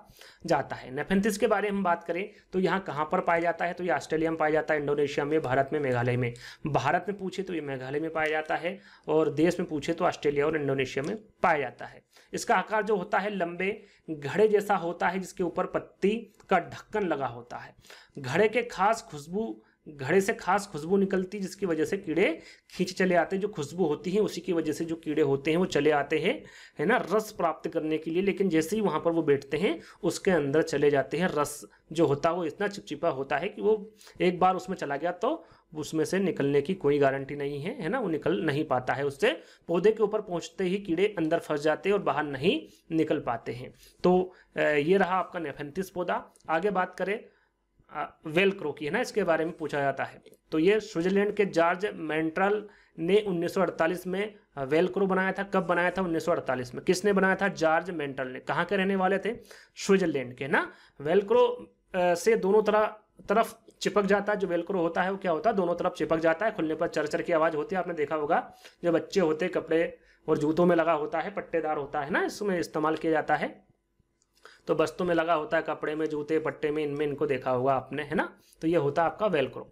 जाता है नेफेंथिस के बारे में हम बात करें तो यहाँ कहाँ पर पाया जाता है तो ये ऑस्ट्रेलिया में पाया जाता है इंडोनेशिया में भारत में मेघालय में भारत में पूछे तो ये मेघालय में पाया जाता है और देश में पूछे तो ऑस्ट्रेलिया और इंडोनेशिया में पाया जाता है इसका आकार जो होता है लंबे घड़े जैसा होता है जिसके ऊपर पत्ती का ढक्कन लगा होता है घड़े के खास खुशबू घड़े से खास खुशबू निकलती जिसकी वजह से कीड़े खींच चले आते हैं जो खुशबू होती है उसी की वजह से जो कीड़े होते हैं वो चले आते हैं है ना रस प्राप्त करने के लिए लेकिन जैसे ही वहाँ पर वो बैठते हैं उसके अंदर चले जाते हैं रस जो होता है वो इतना चिपचिपा होता है कि वो एक बार उसमें चला गया तो उसमें से निकलने की कोई गारंटी नहीं है है ना वो निकल नहीं पाता है उससे पौधे के ऊपर पहुंचते ही कीड़े अंदर फंस जाते हैं और बाहर नहीं निकल पाते हैं तो ये रहा आपका नेफेंथिस पौधा आगे बात करें वेलक्रो की है ना इसके बारे में पूछा जाता है तो ये स्विट्जरलैंड के जॉर्ज मेंट्रल ने 1948 में वेलक्रो बनाया था कब बनाया था 1948 में किसने बनाया था जॉर्ज मेंटल ने कहाँ के रहने वाले थे स्विट्जरलैंड के ना वेलक्रो से दोनों तरह तरफ चिपक जाता है जो वेलक्रो होता है वो क्या होता है दोनों तरफ चिपक जाता है खुलने पर चरचर की आवाज़ होती है आपने देखा होगा जो बच्चे होते कपड़े और जूतों में लगा होता है पट्टेदार होता है ना इसमें इस्तेमाल किया जाता है तो वस्तु में लगा होता है कपड़े में जूते पट्टे में इनमें इनको देखा होगा आपने है ना तो ये होता है आपका वेलक्रो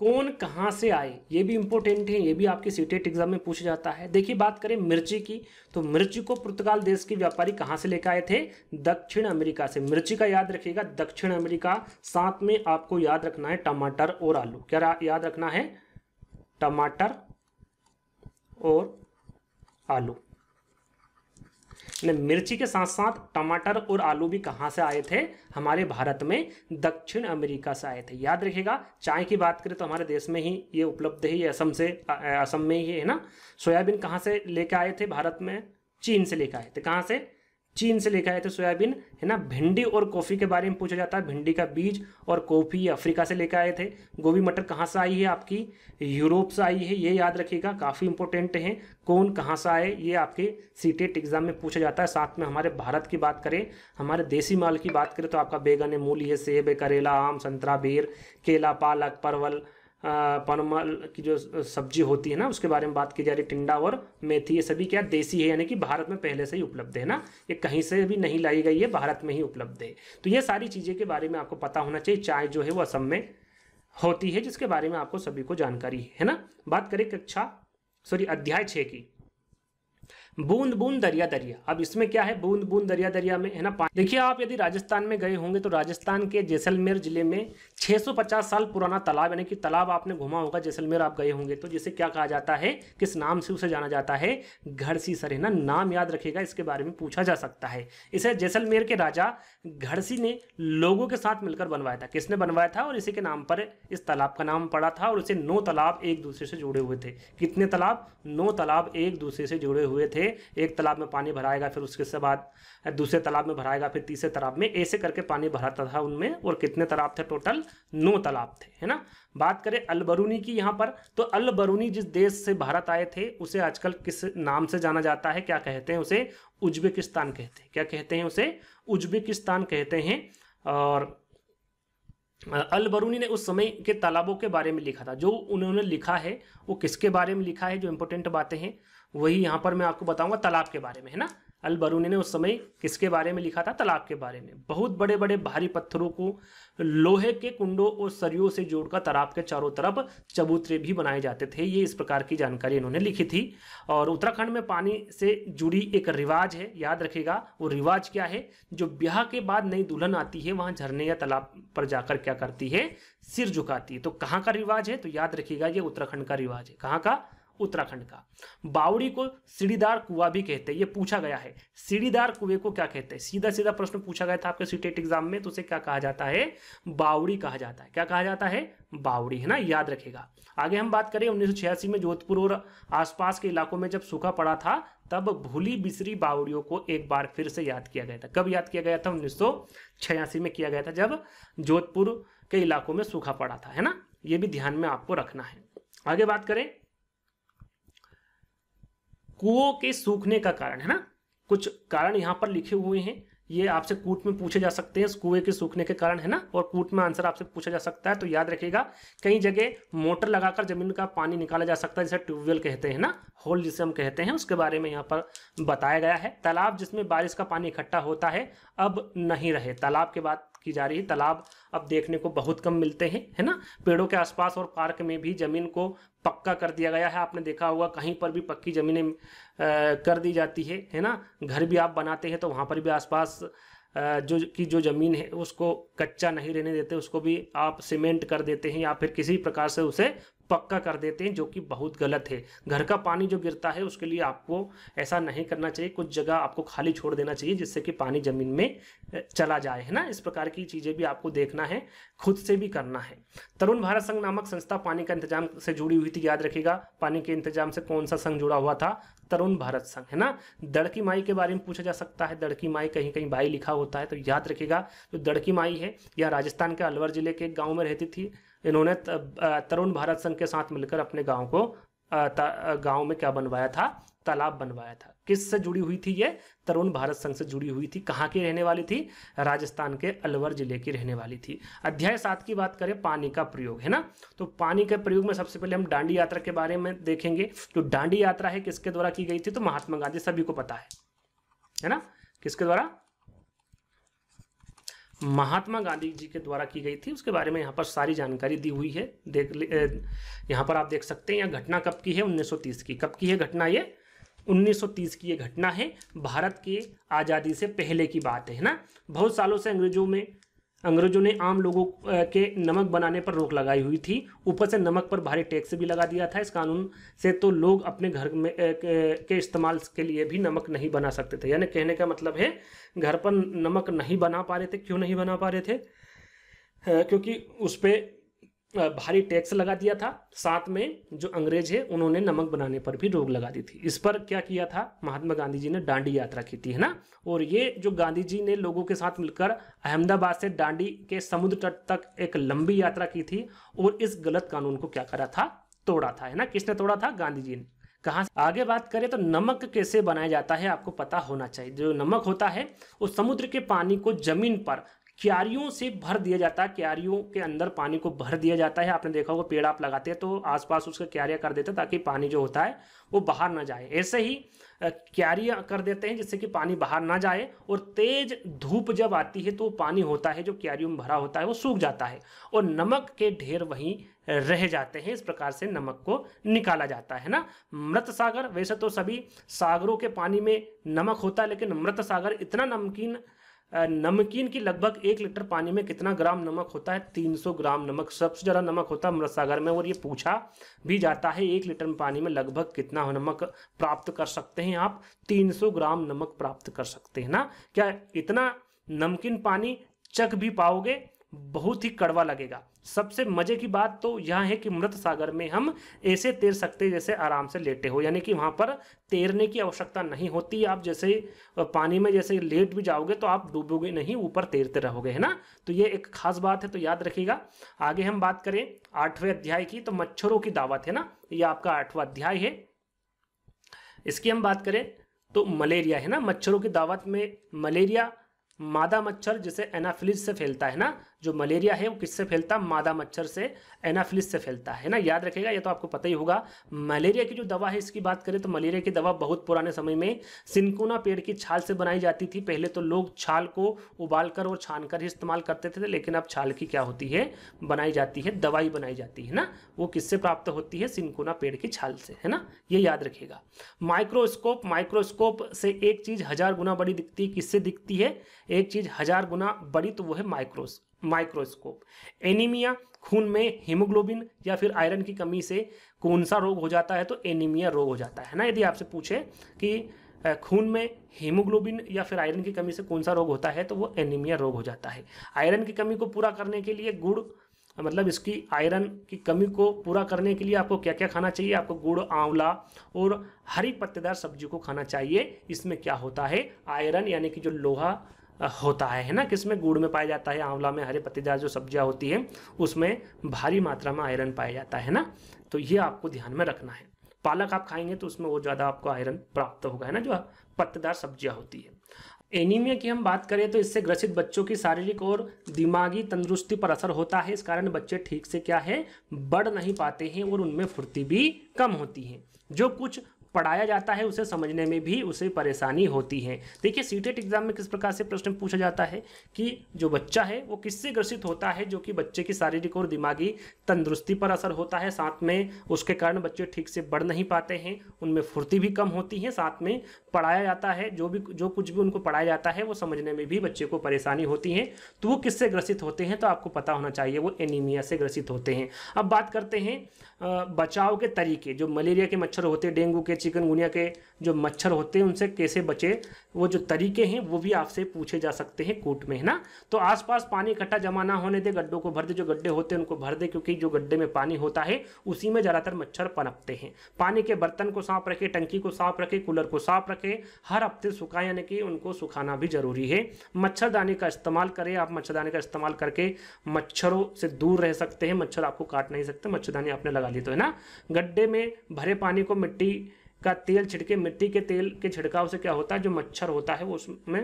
कौन कहाँ से आए ये भी इंपॉर्टेंट है ये भी आपके सीटेट एग्जाम में पूछा जाता है देखिए बात करें मिर्ची की तो मिर्ची को पुर्तगाल देश के व्यापारी कहाँ से लेकर आए थे दक्षिण अमेरिका से मिर्ची का याद रखिएगा दक्षिण अमेरिका साथ में आपको याद रखना है टमाटर और आलू क्या याद रखना है टमाटर और आलू मिर्ची के साथ साथ टमाटर और आलू भी कहाँ से आए थे हमारे भारत में दक्षिण अमेरिका से आए थे याद रखिएगा चाय की बात करें तो हमारे देश में ही ये उपलब्ध है ये असम से असम में ही है ना सोयाबीन कहाँ से लेके आए थे भारत में चीन से लेकर आए थे कहाँ से चीन से लेकर आए थे सोयाबीन है ना भिंडी और कॉफ़ी के बारे में पूछा जाता है भिंडी का बीज और कॉफ़ी ये अफ्रीका से लेकर आए थे गोभी मटर कहाँ से आई है आपकी यूरोप से आई है ये याद रखिएगा काफ़ी इंपॉर्टेंट है कौन कहाँ से आए ये आपके सी एग्ज़ाम e में पूछा जाता है साथ में हमारे भारत की बात करें हमारे देसी माल की बात करें तो आपका बेगन है मूली है सेब है करेला आम संतरा बेर केला पालक परवल पनमल की जो सब्जी होती है ना उसके बारे में बात की जा रही है टिंडा और मेथी ये सभी क्या देसी है यानी कि भारत में पहले से ही उपलब्ध है ना ये कहीं से भी नहीं लाई गई है भारत में ही उपलब्ध है तो ये सारी चीज़ें के बारे में आपको पता होना चाहिए चाय जो है वो असम में होती है जिसके बारे में आपको सभी को जानकारी है ना बात करें कक्षा सॉरी अध्याय छः की बूंद बूंद दरिया दरिया अब इसमें क्या है बूंद बूंद दरिया दरिया में है ना पानी देखिए आप यदि राजस्थान में गए होंगे तो राजस्थान के जैसलमेर जिले में 650 साल पुराना तालाब यानी कि तालाब आपने घुमा होगा जैसलमेर आप गए होंगे तो जिसे क्या कहा जाता है किस नाम से उसे जाना जाता है घड़सी सर है ना नाम याद रखेगा इसके बारे में पूछा जा सकता है इसे जैसलमेर के राजा घड़सी ने लोगों के साथ मिलकर बनवाया था किसने बनवाया था और इसी के नाम पर इस तालाब का नाम पड़ा था और इसे नौ तालाब एक दूसरे से जुड़े हुए थे कितने तालाब नौ तालाब एक दूसरे से जुड़े हुए थे एक तालाब में पानी भराएगा फिर उसके बाद दूसरे तालाब में भराएगा फिर तीसरे तालाब में ऐसे करके पानी भराता था उनमें और कितने तालाब थे टोटल नौ तालाब थे है ना बात करें अलबरूनी की यहाँ पर तो अलबरूनी जिस देश से भारत आए थे उसे आजकल किस नाम से जाना जाता है क्या कहते हैं उसे उज्बेकिस्तान कहते हैं क्या कहते हैं उसे उज्बेकिस्तान कहते हैं और अलबरूनी ने उस समय के तालाबों के बारे में लिखा था जो उन्होंने लिखा है वो किसके बारे में लिखा है जो इम्पोर्टेंट बातें हैं वही यहाँ पर मैं आपको बताऊंगा तालाब के बारे में है ना अलबरूनी ने उस समय किसके बारे में लिखा था तालाब के बारे में बहुत बड़े बड़े भारी पत्थरों को लोहे के कुंडों और सरियों से जोड़कर तालाब के चारों तरफ चबूतरे भी बनाए जाते थे ये इस प्रकार की जानकारी इन्होंने लिखी थी और उत्तराखंड में पानी से जुड़ी एक रिवाज है याद रखेगा वो रिवाज क्या है जो ब्याह के बाद नई दुल्हन आती है वहाँ झरने या तालाब पर जाकर क्या करती है सिर झुकाती है तो कहाँ का रिवाज है तो याद रखेगा ये उत्तराखंड का रिवाज है कहाँ का उत्तराखंड का बावड़ी को सीढ़ीदार कुआ भी कहते हैं ये पूछा गया है सीढ़ीदार कुएं को क्या कहते हैं सीधा सीधा प्रश्न पूछा गया था आपके सीटेट एग्जाम e में तो उसे क्या कहा जाता है बावड़ी कहा जाता है क्या कहा जाता है बावड़ी है ना याद रखेगा आगे हम बात करें उन्नीस में जोधपुर और आसपास के इलाकों में जब सूखा पड़ा था तब भूली बिसरी बावड़ियों को एक बार फिर से याद किया गया था कब याद किया गया था उन्नीस में किया गया था जब जोधपुर के इलाकों में सूखा पड़ा था है ना ये भी ध्यान में आपको रखना है आगे बात करें कुओं के सूखने का कारण है ना कुछ कारण यहाँ पर लिखे हुए हैं ये आपसे कूट में पूछे जा सकते हैं कुएं के सूखने के कारण है ना और कूट में आंसर आपसे पूछा जा सकता है तो याद रखिएगा कई जगह मोटर लगाकर जमीन का पानी निकाला जा सकता है जैसे ट्यूबवेल कहते हैं ना होल जिसे हम कहते हैं उसके बारे में यहाँ पर बताया गया है तालाब जिसमें बारिश का पानी इकट्ठा होता है अब नहीं रहे तालाब के बाद की जा रही है तालाब अब देखने को बहुत कम मिलते हैं है ना पेड़ों के आसपास और पार्क में भी जमीन को पक्का कर दिया गया है आपने देखा होगा कहीं पर भी पक्की ज़मीनें कर दी जाती है है ना घर भी आप बनाते हैं तो वहाँ पर भी आसपास जो की जो ज़मीन है उसको कच्चा नहीं रहने देते उसको भी आप सीमेंट कर देते हैं या फिर किसी प्रकार से उसे पक्का कर देते हैं जो कि बहुत गलत है घर का पानी जो गिरता है उसके लिए आपको ऐसा नहीं करना चाहिए कुछ जगह आपको खाली छोड़ देना चाहिए जिससे कि पानी ज़मीन में चला जाए है ना इस प्रकार की चीज़ें भी आपको देखना है खुद से भी करना है तरुण भारत संघ नामक संस्था पानी का इंतजाम से जुड़ी हुई थी याद रखिएगा पानी के इंतजाम से कौन सा संघ जुड़ा हुआ था तरुण भारत संघ है ना दड़की माई के बारे में पूछा जा सकता है दड़की माई कहीं कहीं बाई लिखा होता है तो याद रखिएगा जो दड़की माई है यह राजस्थान के अलवर जिले के गाँव में रहती थी इन्होंने तरुण भारत संघ के साथ मिलकर अपने गांव को गांव में क्या बनवाया था तालाब बनवाया था किस से जुड़ी हुई थी ये तरुण भारत संघ से जुड़ी हुई थी कहाँ की रहने वाली थी राजस्थान के अलवर जिले की रहने वाली थी अध्याय सात की बात करें पानी का प्रयोग है ना तो पानी के प्रयोग में सबसे पहले हम डांडी यात्रा के बारे में देखेंगे जो डांडी यात्रा है किसके द्वारा की गई थी तो महात्मा गांधी सभी को पता है है ना किसके द्वारा महात्मा गांधी जी के द्वारा की गई थी उसके बारे में यहाँ पर सारी जानकारी दी हुई है देख यहाँ पर आप देख सकते हैं यह घटना कब की है 1930 की कब की है घटना ये 1930 की ये घटना है भारत के आज़ादी से पहले की बात है ना बहुत सालों से अंग्रेजों में अंग्रेजों ने आम लोगों के नमक बनाने पर रोक लगाई हुई थी ऊपर से नमक पर भारी टैक्स भी लगा दिया था इस कानून से तो लोग अपने घर में के इस्तेमाल के लिए भी नमक नहीं बना सकते थे यानी कहने का मतलब है घर पर नमक नहीं बना पा रहे थे क्यों नहीं बना पा रहे थे क्योंकि उस पर भारी टैक्स लगा दिया था साथ में जो अंग्रेज है उन्होंने नमक बनाने पर भी रोक लगा दी थी इस पर क्या किया था महात्मा गांधी जी ने डांडी यात्रा की थी है ना और ये जो गांधी जी ने लोगों के साथ मिलकर अहमदाबाद से डांडी के समुद्र तट तक एक लंबी यात्रा की थी और इस गलत कानून को क्या करा था तोड़ा था है ना किसने तोड़ा था गांधी जी ने कहा आगे बात करें तो नमक कैसे बनाया जाता है आपको पता होना चाहिए जो नमक होता है वो समुद्र के पानी को जमीन पर क्यारियों से भर दिया जाता है क्यारियों के अंदर पानी को भर दिया जाता है आपने देखा होगा पेड़ आप लगाते हैं तो आसपास उसका क्यारिया कर देते हैं ताकि पानी जो होता है वो बाहर ना जाए ऐसे ही क्यारिया कर देते हैं जिससे कि पानी बाहर ना जाए और तेज धूप जब आती है तो पानी होता है जो क्यारियों में भरा होता है वो सूख जाता है और नमक के ढेर वहीं रह जाते हैं इस प्रकार से नमक को निकाला जाता है ना मृत सागर वैसे तो सभी सागरों के पानी में नमक होता है लेकिन मृत सागर इतना नमकीन नमकीन की लगभग एक लीटर पानी में कितना ग्राम नमक होता है 300 ग्राम नमक सबसे ज़्यादा नमक होता है अमृत सागर में और ये पूछा भी जाता है एक लीटर पानी में लगभग कितना नमक प्राप्त कर सकते हैं आप 300 ग्राम नमक प्राप्त कर सकते हैं ना क्या इतना नमकीन पानी चख भी पाओगे बहुत ही कड़वा लगेगा सबसे मज़े की बात तो यह है कि मृत सागर में हम ऐसे तैर सकते जैसे आराम से लेटे हो यानी कि वहाँ पर तैरने की आवश्यकता नहीं होती आप जैसे पानी में जैसे लेट भी जाओगे तो आप डूबोगे नहीं ऊपर तैरते रहोगे है ना तो ये एक खास बात है तो याद रखिएगा आगे हम बात करें आठवें अध्याय की तो मच्छरों की दावत है ना ये आपका आठवा अध्याय है इसकी हम बात करें तो मलेरिया है ना मच्छरों की दावत में मलेरिया मादा मच्छर जिसे एनाफिलिस से फैलता है ना जो मलेरिया है वो किससे फैलता है मादा मच्छर से एनाफिलिस से फैलता है ना याद रखेगा ये तो आपको पता ही होगा मलेरिया की जो दवा है इसकी बात करें तो मलेरिया की दवा बहुत पुराने समय में सिंकुना पेड़ की छाल से बनाई जाती थी पहले तो लोग छाल को उबालकर और छान कर ही इस्तेमाल करते थे लेकिन अब छाल की क्या होती है बनाई जाती है दवाई बनाई जाती है ना वो किससे प्राप्त होती है सिंकुना पेड़ की छाल से है ना ये याद रखेगा माइक्रोस्कोप माइक्रोस्कोप से एक चीज हजार गुना बड़ी दिखती है किससे दिखती है एक चीज हजार गुना बड़ी तो वो है माइक्रोस माइक्रोस्कोप एनीमिया खून में हीमोग्लोबिन या फिर आयरन की कमी से कौन सा रोग हो जाता है तो एनीमिया रोग हो जाता है ना यदि आपसे पूछे कि खून में हीमोग्लोबिन या फिर आयरन की कमी से कौन सा रोग होता है तो वो एनीमिया रोग हो जाता है आयरन की कमी को पूरा करने के लिए गुड़ मतलब इसकी आयरन की कमी को पूरा करने के लिए आपको क्या क्या खाना चाहिए आपको गुड़ आंवला और हरी पत्तेदार सब्जी को खाना चाहिए इसमें क्या होता है आयरन यानी कि जो लोहा होता है है ना किसमें गुड़ में पाया जाता है आंवला में हरे पत्तेदार जो सब्जियां होती है उसमें भारी मात्रा में आयरन पाया जाता है ना तो ये आपको ध्यान में रखना है पालक आप खाएंगे तो उसमें वो ज़्यादा आपको आयरन प्राप्त होगा है ना जो पत्तेदार सब्जियां होती है एनीमिया की हम बात करें तो इससे ग्रसित बच्चों की शारीरिक और दिमागी तंदुरुस्ती पर असर होता है इस कारण बच्चे ठीक से क्या है बढ़ नहीं पाते हैं और उनमें फुर्ती भी कम होती है जो कुछ पढ़ाया जाता है उसे समझने में भी उसे परेशानी होती है देखिए सी एग्ज़ाम e में किस प्रकार से प्रश्न पूछा जाता है कि जो बच्चा है वो किससे ग्रसित होता है जो कि बच्चे की शारीरिक और दिमागी तंदुरुस्ती पर असर होता है साथ में उसके कारण बच्चे ठीक से बढ़ नहीं पाते हैं उनमें फुर्ती भी कम होती है साथ में पढ़ाया जाता है जो भी जो कुछ भी उनको पढ़ाया जाता है वो समझने में भी बच्चे को परेशानी होती है तो वो किससे ग्रसित होते हैं तो आपको पता होना चाहिए वो एनीमिया से ग्रसित होते हैं अब बात करते हैं बचाव के तरीके जो मलेरिया के मच्छर होते हैं डेंगू के चिकनगुनिया के जो मच्छर होते हैं उनसे कैसे बचे वो जो तरीके हैं वो भी आपसे पूछे जा सकते हैं कोर्ट में है ना तो आसपास पानी इकट्ठा जमा ना होने दे गड्ढों को भर दे जो गड्ढे होते हैं उनको भर दे क्योंकि जो गड्ढे में पानी होता है उसी में ज़्यादातर मच्छर पनपते हैं पानी के बर्तन को साफ रखें टंकी को साफ रखें कूलर को साफ रखें हर हफ्ते सुखाएं यानी कि उनको सुखाना भी ज़रूरी है मच्छरदानी का इस्तेमाल करें आप मच्छरदानी का इस्तेमाल करके मच्छरों से दूर रह सकते हैं मच्छर आपको काट नहीं सकते मच्छरदानी आपने लगा ली तो है ना गड्ढे में भरे पानी को मिट्टी का तेल छिड़के मिट्टी के तेल के छिड़काव से क्या होता है जो मच्छर होता है वो उसमें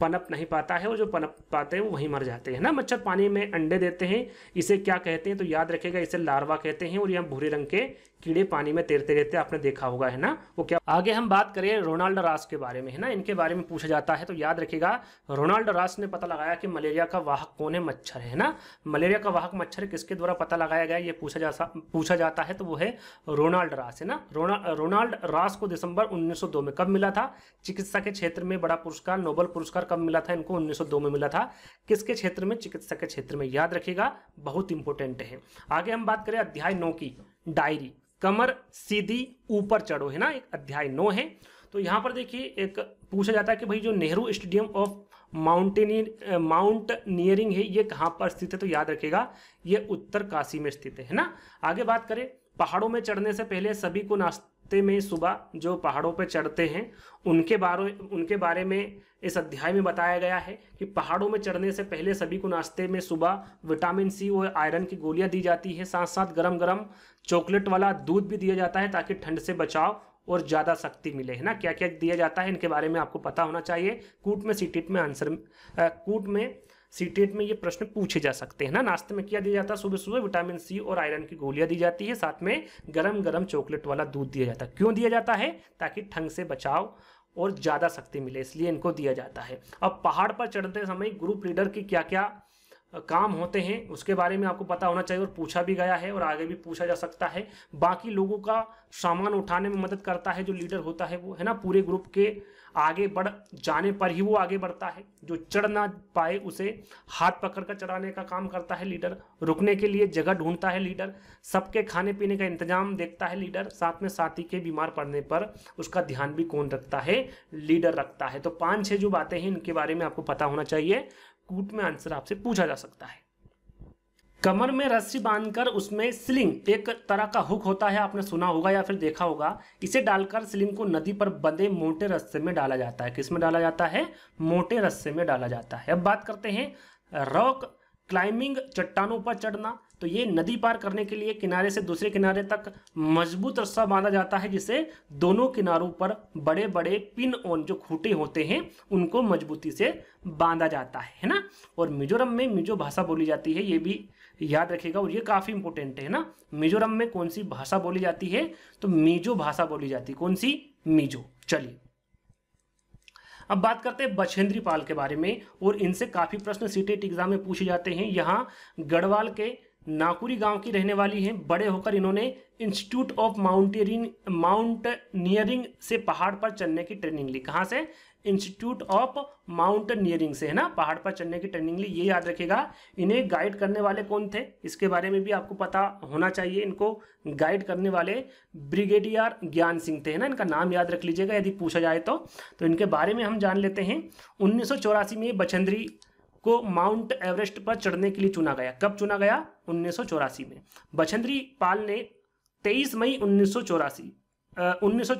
पनप नहीं पाता है और जो पनप पाते हैं वो वहीं मर जाते हैं ना मच्छर पानी में अंडे देते हैं इसे क्या कहते हैं तो याद रखेगा इसे लार्वा कहते हैं और यह भूरे रंग के कीड़े पानी में तैरते रहते आपने देखा होगा है ना वो क्या आगे हम बात करें रोनाल्ड रास के बारे में है ना इनके बारे में पूछा जाता है तो याद रखेगा रोनाल्ड रास ने पता लगाया कि मलेरिया का वाहक कौन है मच्छर है ना मलेरिया का वाहक मच्छर किसके द्वारा पता लगाया गया ये पूछा जा पूछा जाता है तो वो है रोनाल्ड रास है ना रोनाल्ड रास को दिसंबर उन्नीस में कब मिला था चिकित्सा के क्षेत्र में बड़ा पुरस्कार नोबल पुरस्कार कब मिला था इनको 1902 में मिला था किसके क्षेत्र में चिकित्सा के क्षेत्र में याद रखिएगा बहुत इंपॉर्टेंट है आगे हम बात करें अध्याय नौ की डायरी कमर सीधी ऊपर चढ़ो है ना एक अध्याय नौ है तो यहाँ पर देखिए एक पूछा जाता है कि भाई जो Nehru stadium of mountaineer mountaineering है ये कहाँ पर स्थित है तो याद रखेगा ये उत्तर काशी में स्थित है ना आगे बात करें पहाड़ों में चढ़ने से पहले सभी को नाश्ता रास्ते में सुबह जो पहाड़ों पर चढ़ते हैं उनके बारे उनके बारे में इस अध्याय में बताया गया है कि पहाड़ों में चढ़ने से पहले सभी को नाश्ते में सुबह विटामिन सी और आयरन की गोलियां दी जाती है साथ साथ गरम गरम चॉकलेट वाला दूध भी दिया जाता है ताकि ठंड से बचाव और ज़्यादा शक्ति मिले है ना क्या क्या दिया जाता है इनके बारे में आपको पता होना चाहिए कूट में सीटिट में आंसर कूट में सीटेट में ये प्रश्न पूछे जा सकते हैं ना नाश्ते में क्या दिया जाता है सुबह सुबह विटामिन सी और आयरन की गोलियां दी जाती है साथ में गरम गरम चॉकलेट वाला दूध दिया जाता है क्यों दिया जाता है ताकि ठंग से बचाव और ज़्यादा शक्ति मिले इसलिए इनको दिया जाता है अब पहाड़ पर चढ़ते समय ग्रुप लीडर की क्या क्या काम होते हैं उसके बारे में आपको पता होना चाहिए और पूछा भी गया है और आगे भी पूछा जा सकता है बाकी लोगों का सामान उठाने में मदद करता है जो लीडर होता है वो है ना पूरे ग्रुप के आगे बढ़ जाने पर ही वो आगे बढ़ता है जो चढ़ ना पाए उसे हाथ पकड़ कर चढ़ाने का काम करता है लीडर रुकने के लिए जगह ढूंढता है लीडर सबके खाने पीने का इंतजाम देखता है लीडर साथ में साथी के बीमार पड़ने पर उसका ध्यान भी कौन रखता है लीडर रखता है तो पाँच छः जो बातें हैं इनके बारे में आपको पता होना चाहिए कूट में आंसर आपसे पूछा जा सकता है कमर में रस्सी बांधकर उसमें स्लिंग एक तरह का हुक होता है आपने सुना होगा या फिर देखा होगा इसे डालकर स्लिंग को नदी पर बंधे मोटे रस्से में डाला जाता है किस में डाला जाता है मोटे रस्से में डाला जाता है अब बात करते हैं रॉक क्लाइंबिंग चट्टानों पर चढ़ना तो ये नदी पार करने के लिए किनारे से दूसरे किनारे तक मजबूत रस्सा बांधा जाता है जिसे दोनों किनारों पर बड़े बड़े पिन ऑन जो खूटे होते हैं उनको मजबूती से बांधा जाता है है ना और मिजोरम में मिजो भाषा बोली जाती है ये भी याद रखेगा और ये काफ़ी इंपॉर्टेंट है ना मिजोरम में कौन सी भाषा बोली जाती है तो मिजो भाषा बोली जाती है कौन सी मिजो चलिए अब बात करते हैं बछेंद्री पाल के बारे में और इनसे काफ़ी प्रश्न सीटेट एग्जाम e में पूछे जाते हैं यहाँ गढ़वाल के नाकुरी गांव की रहने वाली हैं बड़े होकर इन्होंने इंस्टीट्यूट ऑफ माउंटेरिंग माउंटनियरिंग से पहाड़ पर चलने की ट्रेनिंग ली कहाँ से इंस्टीट्यूट ऑफ माउंटेनियरिंग से है ना पहाड़ पर चढ़ने की ट्रेनिंग ली ये याद रखेगा इन्हें गाइड करने वाले कौन थे इसके बारे में भी आपको पता होना चाहिए इनको गाइड करने वाले ब्रिगेडियर ज्ञान सिंह थे है ना इनका नाम याद रख लीजिएगा यदि पूछा जाए तो, तो इनके बारे में हम जान लेते हैं उन्नीस में बछंदरी को माउंट एवरेस्ट पर चढ़ने के लिए चुना गया कब चुना गया उन्नीस में बछंद्री पाल ने तेईस मई उन्नीस उन्नीस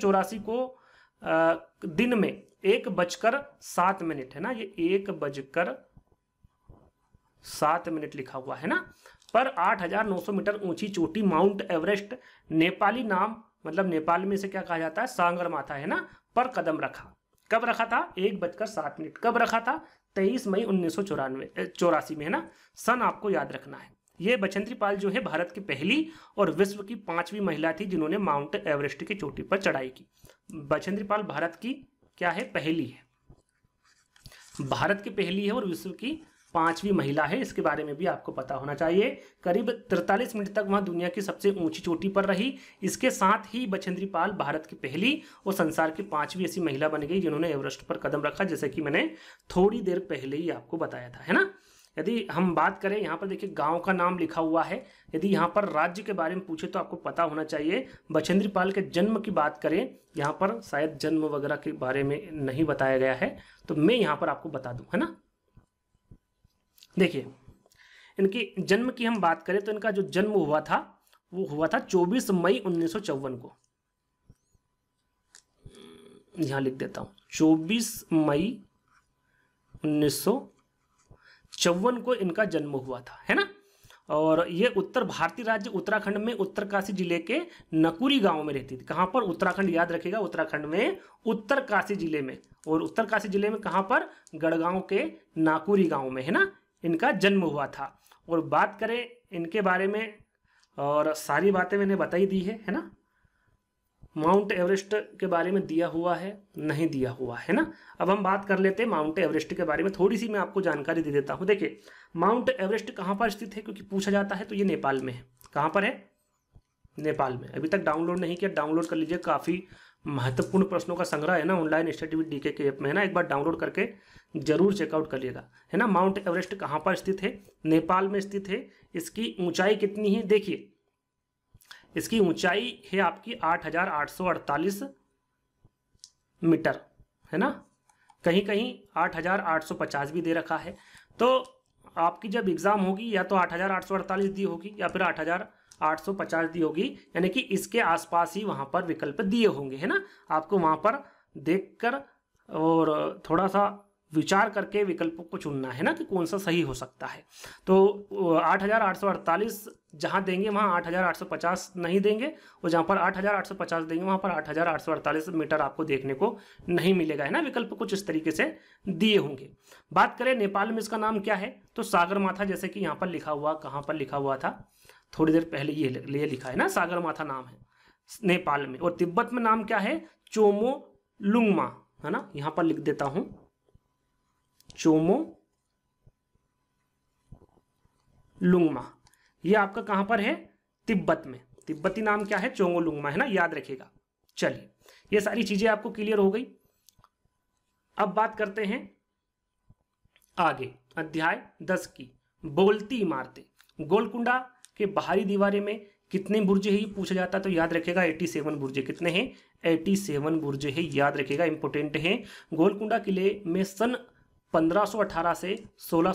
को दिन में एक बजकर सात मिनट है ना ये एक बजकर सात मिनट लिखा हुआ है ना पर 8,900 मीटर ऊंची चोटी माउंट एवरेस्ट नेपाली नाम मतलब नेपाल में से क्या कहा जाता है सांगर माथा है ना पर कदम रखा कब रखा था एक बजकर सात मिनट कब रखा था तेईस मई उन्नीस सौ चौरानवे चौरासी में है ना सन आपको याद रखना है ये बचंद्री पाल जो है भारत की पहली और विश्व की पांचवी महिला थी जिन्होंने माउंट एवरेस्ट की चोटी पर चढ़ाई की बचंद्री पाल भारत की क्या है पहली है भारत की पहली है और विश्व की पांचवी महिला है इसके बारे में भी आपको पता होना चाहिए करीब 43 मिनट तक वहां दुनिया की सबसे ऊंची चोटी पर रही इसके साथ ही बछेंद्री पाल भारत की पहली और संसार की पांचवी ऐसी महिला बन गई जिन्होंने एवरेस्ट पर कदम रखा जैसे कि मैंने थोड़ी देर पहले ही आपको बताया था है ना यदि हम बात करें यहाँ पर देखिए गांव का नाम लिखा हुआ है यदि यहाँ पर राज्य के बारे में पूछे तो आपको पता होना चाहिए बछेंद्री पाल के जन्म की बात करें यहाँ पर शायद जन्म वगैरह के बारे में नहीं बताया गया है तो मैं यहाँ पर आपको बता दूँ है ना देखिए इनकी जन्म की हम बात करें तो इनका जो जन्म हुआ था वो हुआ था चौबीस मई उन्नीस को यहां लिख देता हूं चौबीस मई उन्नीस चौवन को इनका जन्म हुआ था है ना और ये उत्तर भारतीय राज्य उत्तराखंड में उत्तरकाशी जिले के नकुरी गांव में रहती थी कहाँ पर उत्तराखंड याद रखेगा उत्तराखंड में उत्तरकाशी जिले में और उत्तरकाशी जिले में कहाँ पर गढ़गांव के नाकुरी गांव में है ना इनका जन्म हुआ था और बात करें इनके बारे में और सारी बातें मैंने बताई दी है है ना माउंट एवरेस्ट के बारे में दिया हुआ है नहीं दिया हुआ है ना अब हम बात कर लेते हैं माउंट एवरेस्ट के बारे में थोड़ी सी मैं आपको जानकारी दे देता हूँ देखिए माउंट एवरेस्ट कहाँ पर स्थित है क्योंकि पूछा जाता है तो ये नेपाल में है कहाँ पर है नेपाल में अभी तक डाउनलोड नहीं किया डाउनलोड कर लीजिए काफ़ी महत्वपूर्ण प्रश्नों का संग्रह है ना online study D K app में है ना एक बार डाउनलोड करके जरूर चेकआउट करिएगा है ना माउंट एवरेस्ट कहाँ पर स्थित है नेपाल में स्थित है इसकी ऊंचाई कितनी है देखिए इसकी ऊंचाई है आपकी 8,848 मीटर है ना कहीं कहीं 8,850 भी दे रखा है तो आपकी जब एग्ज़ाम होगी या तो 8,848 दी होगी या फिर 8,850 दी होगी यानी कि इसके आसपास ही वहां पर विकल्प दिए होंगे है ना आपको वहां पर देखकर और थोड़ा सा विचार करके विकल्पों को चुनना है ना कि कौन सा सही हो सकता है तो अड़तालीस जहाँ देंगे वहाँ 8,850 नहीं देंगे और जहाँ पर 8,850 देंगे वहाँ पर 8,848 मीटर आपको देखने को नहीं मिलेगा है ना विकल्प कुछ इस तरीके से दिए होंगे बात करें नेपाल में इसका नाम क्या है तो सागर माथा जैसे कि यहाँ पर लिखा हुआ कहाँ पर लिखा हुआ था थोड़ी देर पहले ये ये लिखा है ना सागर माथा नाम है नेपाल में और तिब्बत में नाम क्या है चोमो लुंगमा है ना यहाँ पर लिख देता हूँ चोमो लुंगमा ये आपका कहां पर है तिब्बत में तिब्बती नाम क्या है चोंगोलुंगमा है ना याद रखेगा चलिए ये सारी चीजें आपको क्लियर हो गई अब बात करते हैं आगे अध्याय दस की बोलती इमारतें गोलकुंडा के बाहरी दीवारे में कितने बुर्जे है ये पूछा जाता है तो याद रखेगा 87 बुर्जे कितने हैं 87 बुर्जे है याद रखेगा इंपोर्टेंट है गोलकुंडा किले में सन 1518 से सोलह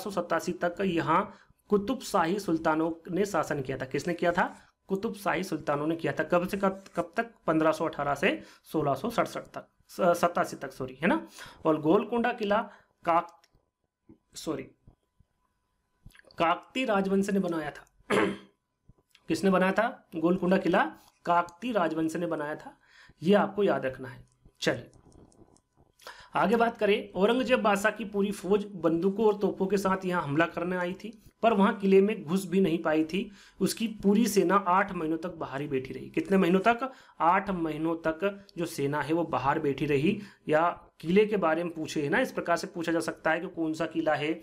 तक यहाँ कुतुब शाही सुल्तानों ने शासन किया था किसने किया था कुतुब शाही सुल्तानों ने किया था कब से कब कब तक 1518 से सोलह तक सतासी तक सॉरी है ना और गोलकुंडा किला काक सॉरी काकती राजवंश ने बनाया था किसने बनाया था गोलकुंडा किला काकती राजवंश ने बनाया था यह आपको याद रखना है चलिए आगे बात करें औरंगजेब बादशाह की पूरी फौज बंदूकों और तोपों के साथ यहाँ हमला करने आई थी पर वहाँ किले में घुस भी नहीं पाई थी उसकी पूरी सेना आठ महीनों तक बाहर ही बैठी रही कितने महीनों तक आठ महीनों तक जो सेना है वो बाहर बैठी रही या किले के बारे में पूछे है ना इस प्रकार से पूछा जा सकता है कि कौन सा किला है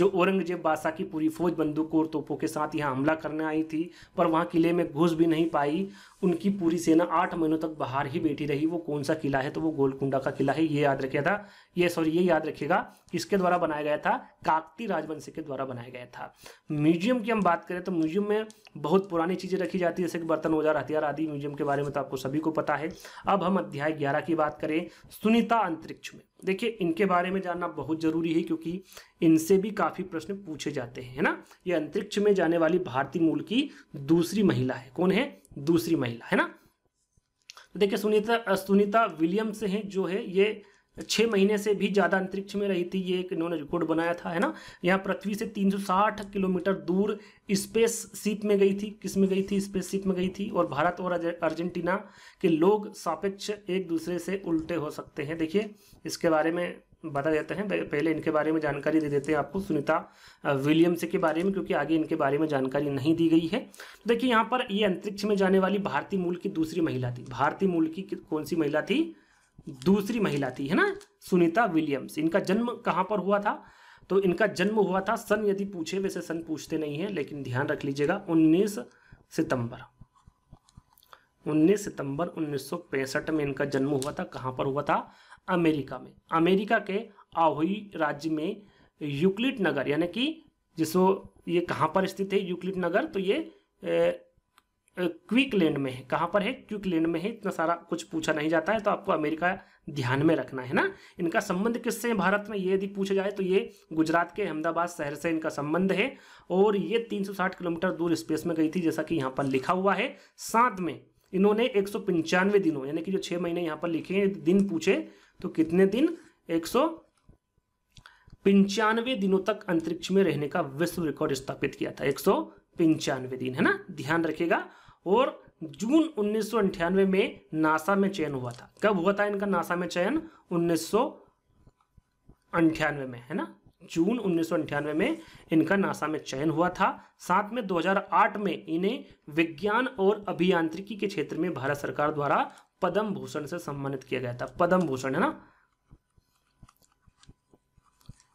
जो औरंगजेब बादशाह की पूरी फौज बंदूकों और तोपों के साथ यहाँ हमला करने आई थी पर वहाँ किले में घुस भी नहीं पाई उनकी पूरी सेना आठ महीनों तक बाहर ही बैठी रही वो कौन सा किला है तो वो गोलकुंडा का किला है ये याद रखिया था ये सॉरी ये याद रखिएगा किसके द्वारा बनाया गया था काकती राजवंश के द्वारा बनाया गया था म्यूजियम की हम बात करें तो म्यूजियम में बहुत पुरानी चीज़ें रखी जाती है जैसे कि बर्तन औजार हथियार आदि म्यूजियम के बारे में तो आपको सभी को पता है अब हम अध्याय ग्यारह की बात करें सुनीता अंतरिक्ष में देखिए इनके बारे में जानना बहुत जरूरी है क्योंकि इनसे भी काफी प्रश्न पूछे जाते हैं है ना ये अंतरिक्ष में जाने वाली भारतीय मूल की दूसरी महिला है कौन है दूसरी महिला है ना तो देखिए सुनीता सुनीता विलियम्स हैं जो है ये छः महीने से भी ज़्यादा अंतरिक्ष में रही थी ये एक इन्होंने रिकॉर्ड बनाया था है ना यहाँ पृथ्वी से 360 किलोमीटर दूर स्पेस सीप में गई थी किस में गई थी स्पेस सीप में गई थी और भारत और अर्जेंटीना के लोग सापेक्ष एक दूसरे से उल्टे हो सकते हैं देखिए इसके बारे में बता देते हैं पहले इनके बारे में जानकारी दे देते हैं आपको सुनीता विलियम्स के बारे में क्योंकि आगे इनके बारे में जानकारी नहीं दी गई है तो देखिए यहाँ पर ये अंतरिक्ष में जाने वाली भारतीय मूल की दूसरी महिला थी भारतीय मूल की कौन सी महिला थी दूसरी महिला थी है ना सुनीता विलियम्स इनका जन्म कहाँ पर हुआ था तो इनका जन्म हुआ था सन यदि पूछे वैसे सन पूछते नहीं है लेकिन ध्यान रख लीजिएगा उन्नीस सितंबर 19 सितंबर 1965 में इनका जन्म हुआ था कहाँ पर हुआ था अमेरिका में अमेरिका के आहोई राज्य में यूक्लिड नगर यानी कि जिसको ये कहाँ पर स्थित है यूक्लिड नगर तो ये क्विक लैंड में है कहाँ पर है क्विक लैंड में है इतना सारा कुछ पूछा नहीं जाता है तो आपको अमेरिका ध्यान में रखना है ना इनका संबंध किससे है भारत में ये यदि पूछा जाए तो ये गुजरात के अहमदाबाद शहर से इनका संबंध है और ये 360 किलोमीटर दूर स्पेस में गई थी जैसा कि यहाँ पर लिखा हुआ है साथ में इन्होंने एक दिनों यानी कि जो छः महीने यहाँ पर लिखे हैं दिन पूछे तो कितने दिन एक पंचानवे दिनों तक अंतरिक्ष में रहने का विश्व रिकॉर्ड स्थापित किया था एक दिन है ना ध्यान रखेगा और जून उन्नीस में नासा में चयन हुआ था कब हुआ था इनका नासा में चयन उन्नीस में है ना जून उन्नीस में इनका नासा में चयन हुआ था साथ में 2008 में इन्हें विज्ञान और अभियांत्रिकी के क्षेत्र में भारत सरकार द्वारा पद्म भूषण से सम्मानित किया गया था पद्म भूषण है ना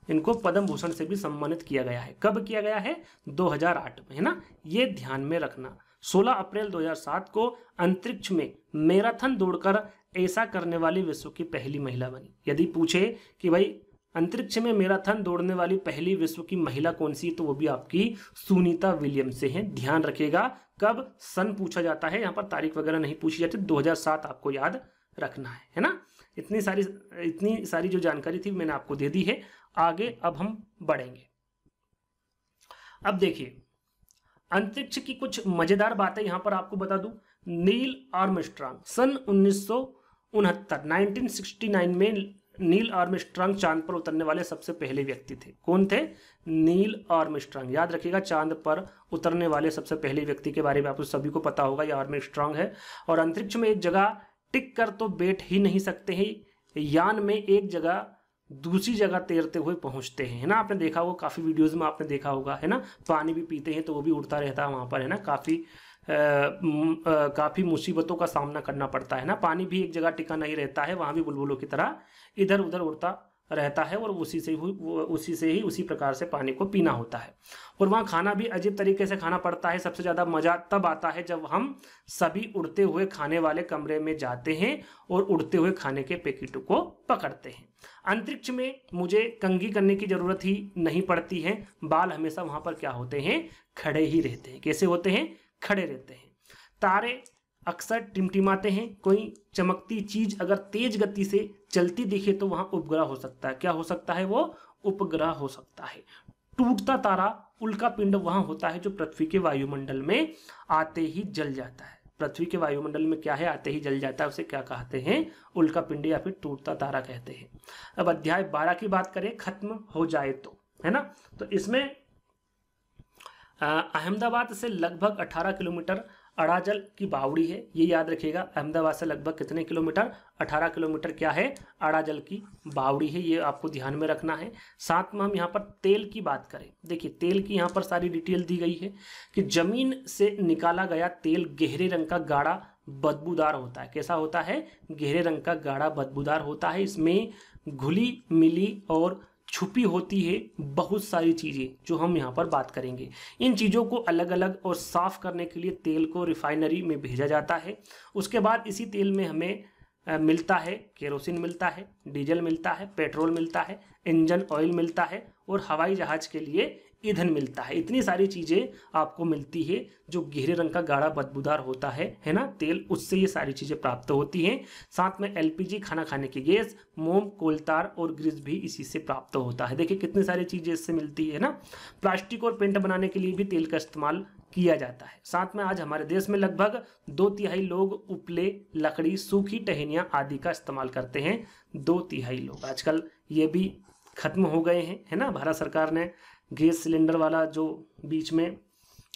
इनको पद्म भूषण से भी सम्मानित किया गया है कब किया गया है 2008 में है ना ये ध्यान में रखना 16 अप्रैल 2007 को अंतरिक्ष में मैराथन दौड़कर ऐसा करने वाली विश्व की पहली महिला बनी यदि पूछे कि भाई अंतरिक्ष में मैराथन दौड़ने वाली पहली विश्व की महिला कौन सी तो वो भी आपकी सुनीता विलियम से है ध्यान रखेगा कब सन पूछा जाता है यहाँ पर तारीख वगैरह नहीं पूछी जाती 2007 आपको याद रखना है है ना इतनी सारी इतनी सारी जो जानकारी थी मैंने आपको दे दी है आगे अब हम बढ़ेंगे अब देखिए अंतरिक्ष की कुछ मजेदार बातें यहां पर आपको बता दूं नील आर्मस्ट्रांग सन उन्नीस 1969 में नील आर्मस्ट्रांग चांद पर उतरने वाले सबसे पहले व्यक्ति थे कौन थे नील आर्मस्ट्रांग याद रखिएगा चांद पर उतरने वाले सबसे पहले व्यक्ति के बारे में आप सभी को पता होगा ये आर्मस्ट्रांग है और अंतरिक्ष में एक जगह टिक कर तो बैठ ही नहीं सकते हैं यान में एक जगह दूसरी जगह तैरते हुए पहुंचते हैं है ना आपने देखा होगा काफ़ी वीडियोस में आपने देखा होगा है ना पानी भी पीते हैं तो वो भी उड़ता रहता है वहाँ पर है ना काफ़ी काफ़ी मुसीबतों का सामना करना पड़ता है ना पानी भी एक जगह टिका नहीं रहता है वहाँ भी बुलबुलों की तरह इधर उधर उड़ता रहता है और उसी से ही उसी से ही उसी प्रकार से पानी को पीना होता है और वहाँ खाना भी अजीब तरीके से खाना पड़ता है सबसे ज़्यादा मज़ा तब आता है जब हम सभी उड़ते हुए खाने वाले कमरे में जाते हैं और उड़ते हुए खाने के पैकेटों को पकड़ते हैं अंतरिक्ष में मुझे कंगी करने की ज़रूरत ही नहीं पड़ती है बाल हमेशा वहाँ पर क्या होते हैं खड़े ही रहते हैं कैसे होते हैं खड़े रहते हैं तारे अक्सर टिमटिमाते हैं कोई चमकती चीज अगर तेज गति से चलती दिखे तो वहां उपग्रह हो सकता है क्या हो सकता है वो उपग्रह हो सकता है टूटता तारा उल्का पिंड वहां होता है जो पृथ्वी के वायुमंडल में आते ही जल जाता है पृथ्वी के वायुमंडल में क्या है आते ही जल जाता है उसे क्या कहते हैं उल्का पिंड या फिर टूटता तारा कहते हैं अब अध्याय बारह की बात करें खत्म हो जाए तो है ना तो इसमें अहमदाबाद से लगभग 18 किलोमीटर अड़ाजल की बावड़ी है ये याद रखिएगा अहमदाबाद से लगभग कितने किलोमीटर 18 किलोमीटर क्या है अड़ाजल की बावड़ी है ये आपको ध्यान में रखना है साथ में हम यहाँ पर तेल की बात करें देखिए तेल की यहाँ पर सारी डिटेल दी गई है कि जमीन से निकाला गया तेल गहरे रंग का गाढ़ा बदबूदार होता है कैसा होता है गहरे रंग का गाढ़ा बदबूदार होता है इसमें घुली मिली और छुपी होती है बहुत सारी चीज़ें जो हम यहाँ पर बात करेंगे इन चीज़ों को अलग अलग और साफ़ करने के लिए तेल को रिफाइनरी में भेजा जाता है उसके बाद इसी तेल में हमें मिलता है केरोसिन मिलता है डीजल मिलता है पेट्रोल मिलता है इंजन ऑयल मिलता है और हवाई जहाज़ के लिए ईंधन मिलता है इतनी सारी चीज़ें आपको मिलती है जो गहरे रंग का गाढ़ा बदबूदार होता है है ना तेल उससे ये सारी चीज़ें प्राप्त होती हैं साथ में एलपीजी खाना खाने की गैस मोम कोलतार और ग्रीस भी इसी से प्राप्त होता है देखिए कितनी सारी चीज़ें इससे मिलती है ना प्लास्टिक और पेंट बनाने के लिए भी तेल का इस्तेमाल किया जाता है साथ में आज हमारे देश में लगभग दो तिहाई लोग उपले लकड़ी सूखी टहनिया आदि का इस्तेमाल करते हैं दो तिहाई लोग आजकल ये भी खत्म हो गए हैं है ना भारत सरकार ने गैस सिलेंडर वाला जो बीच में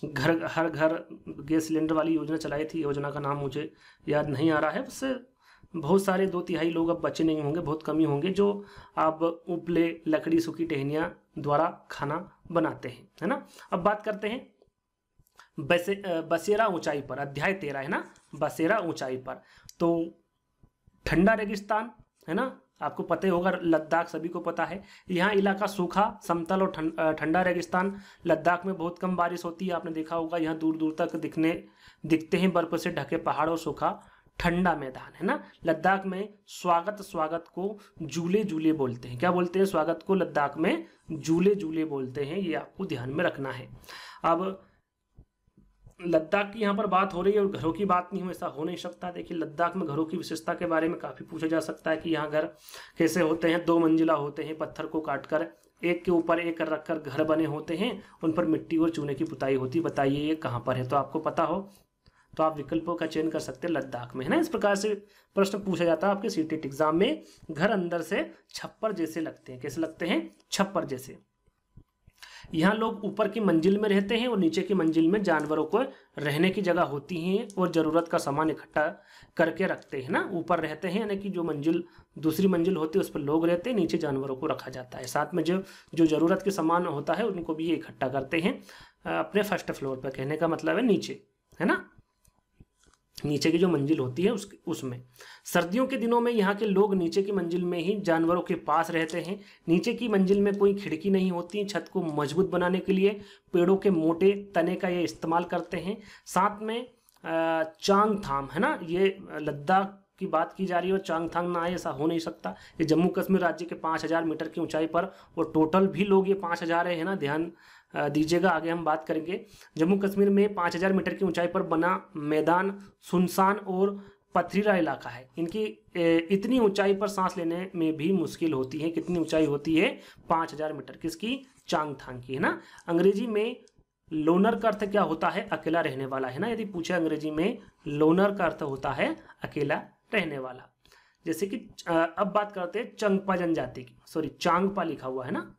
घर हर घर गैस सिलेंडर वाली योजना चलाई थी योजना का नाम मुझे याद नहीं आ रहा है उससे बहुत सारे दो तिहाई लोग अब बचे नहीं होंगे बहुत कमी होंगे जो अब उपले लकड़ी सूखी टहनिया द्वारा खाना बनाते हैं है ना अब बात करते हैं बसे बसेरा ऊंचाई पर अध्याय तेरा है ना बसेरा ऊंचाई पर तो ठंडा रेगिस्तान है ना आपको पता ही होगा लद्दाख सभी को पता है यहाँ इलाका सूखा समतल और ठंडा रेगिस्तान लद्दाख में बहुत कम बारिश होती है आपने देखा होगा यहाँ दूर दूर तक दिखने दिखते हैं बर्फ से ढके पहाड़ और सूखा ठंडा मैदान है ना लद्दाख में स्वागत स्वागत को झूले झूले बोलते हैं क्या बोलते हैं स्वागत को लद्दाख में झूले झूले बोलते हैं ये आपको ध्यान में रखना है अब लद्दाख की यहाँ पर बात हो रही है और घरों की बात नहीं हो ऐसा हो नहीं सकता देखिए लद्दाख में घरों की विशेषता के बारे में काफ़ी पूछा जा सकता है कि यहाँ घर कैसे होते हैं दो मंजिला होते हैं पत्थर को काट कर एक के ऊपर एक रख कर घर बने होते हैं उन पर मिट्टी और चूने की पुताई होती बताइए ये कहाँ पर है तो आपको पता हो तो आप विकल्पों का चयन कर सकते हैं लद्दाख में है ना इस प्रकार से प्रश्न पूछा जाता है आपके सी एग्जाम में घर अंदर से छप्पर जैसे लगते हैं कैसे लगते हैं छप्पर जैसे यहाँ लोग ऊपर की मंजिल में रहते हैं और नीचे की मंजिल में जानवरों को रहने की जगह होती है और ज़रूरत का सामान इकट्ठा करके रखते हैं ना ऊपर रहते हैं यानी कि जो मंजिल दूसरी मंजिल होती है उस पर लोग रहते हैं नीचे जानवरों को रखा जाता है साथ में जो जो ज़रूरत के सामान होता है उनको भी ये इकट्ठा करते हैं अपने फर्स्ट फ्लोर पर कहने का मतलब है नीचे है ना नीचे की जो मंजिल होती है उस उसमें सर्दियों के दिनों में यहाँ के लोग नीचे की मंजिल में ही जानवरों के पास रहते हैं नीचे की मंजिल में कोई खिड़की नहीं होती छत को मजबूत बनाने के लिए पेड़ों के मोटे तने का ये इस्तेमाल करते हैं साथ में चांग थाम है ना ये लद्दाख की बात की जा रही है और थांग ना आए ऐसा हो नहीं सकता ये जम्मू कश्मीर राज्य के पाँच हज़ार मीटर की ऊँचाई पर और टोटल भी लोग ये पाँच हज़ार है ना ध्यान दीजिएगा आगे हम बात करेंगे जम्मू कश्मीर में 5000 मीटर की ऊंचाई पर बना मैदान सुनसान और पथरीला इलाका है इनकी इतनी ऊंचाई पर सांस लेने में भी मुश्किल होती है कितनी ऊंचाई होती है 5000 मीटर किसकी चांगथांग की है ना अंग्रेजी में लोनर का अर्थ क्या होता है अकेला रहने वाला है ना यदि पूछे अंग्रेजी में लोनर का अर्थ होता है अकेला रहने वाला जैसे कि अब बात करते हैं चंगपा जनजाति की सॉरी चांगपा लिखा हुआ है ना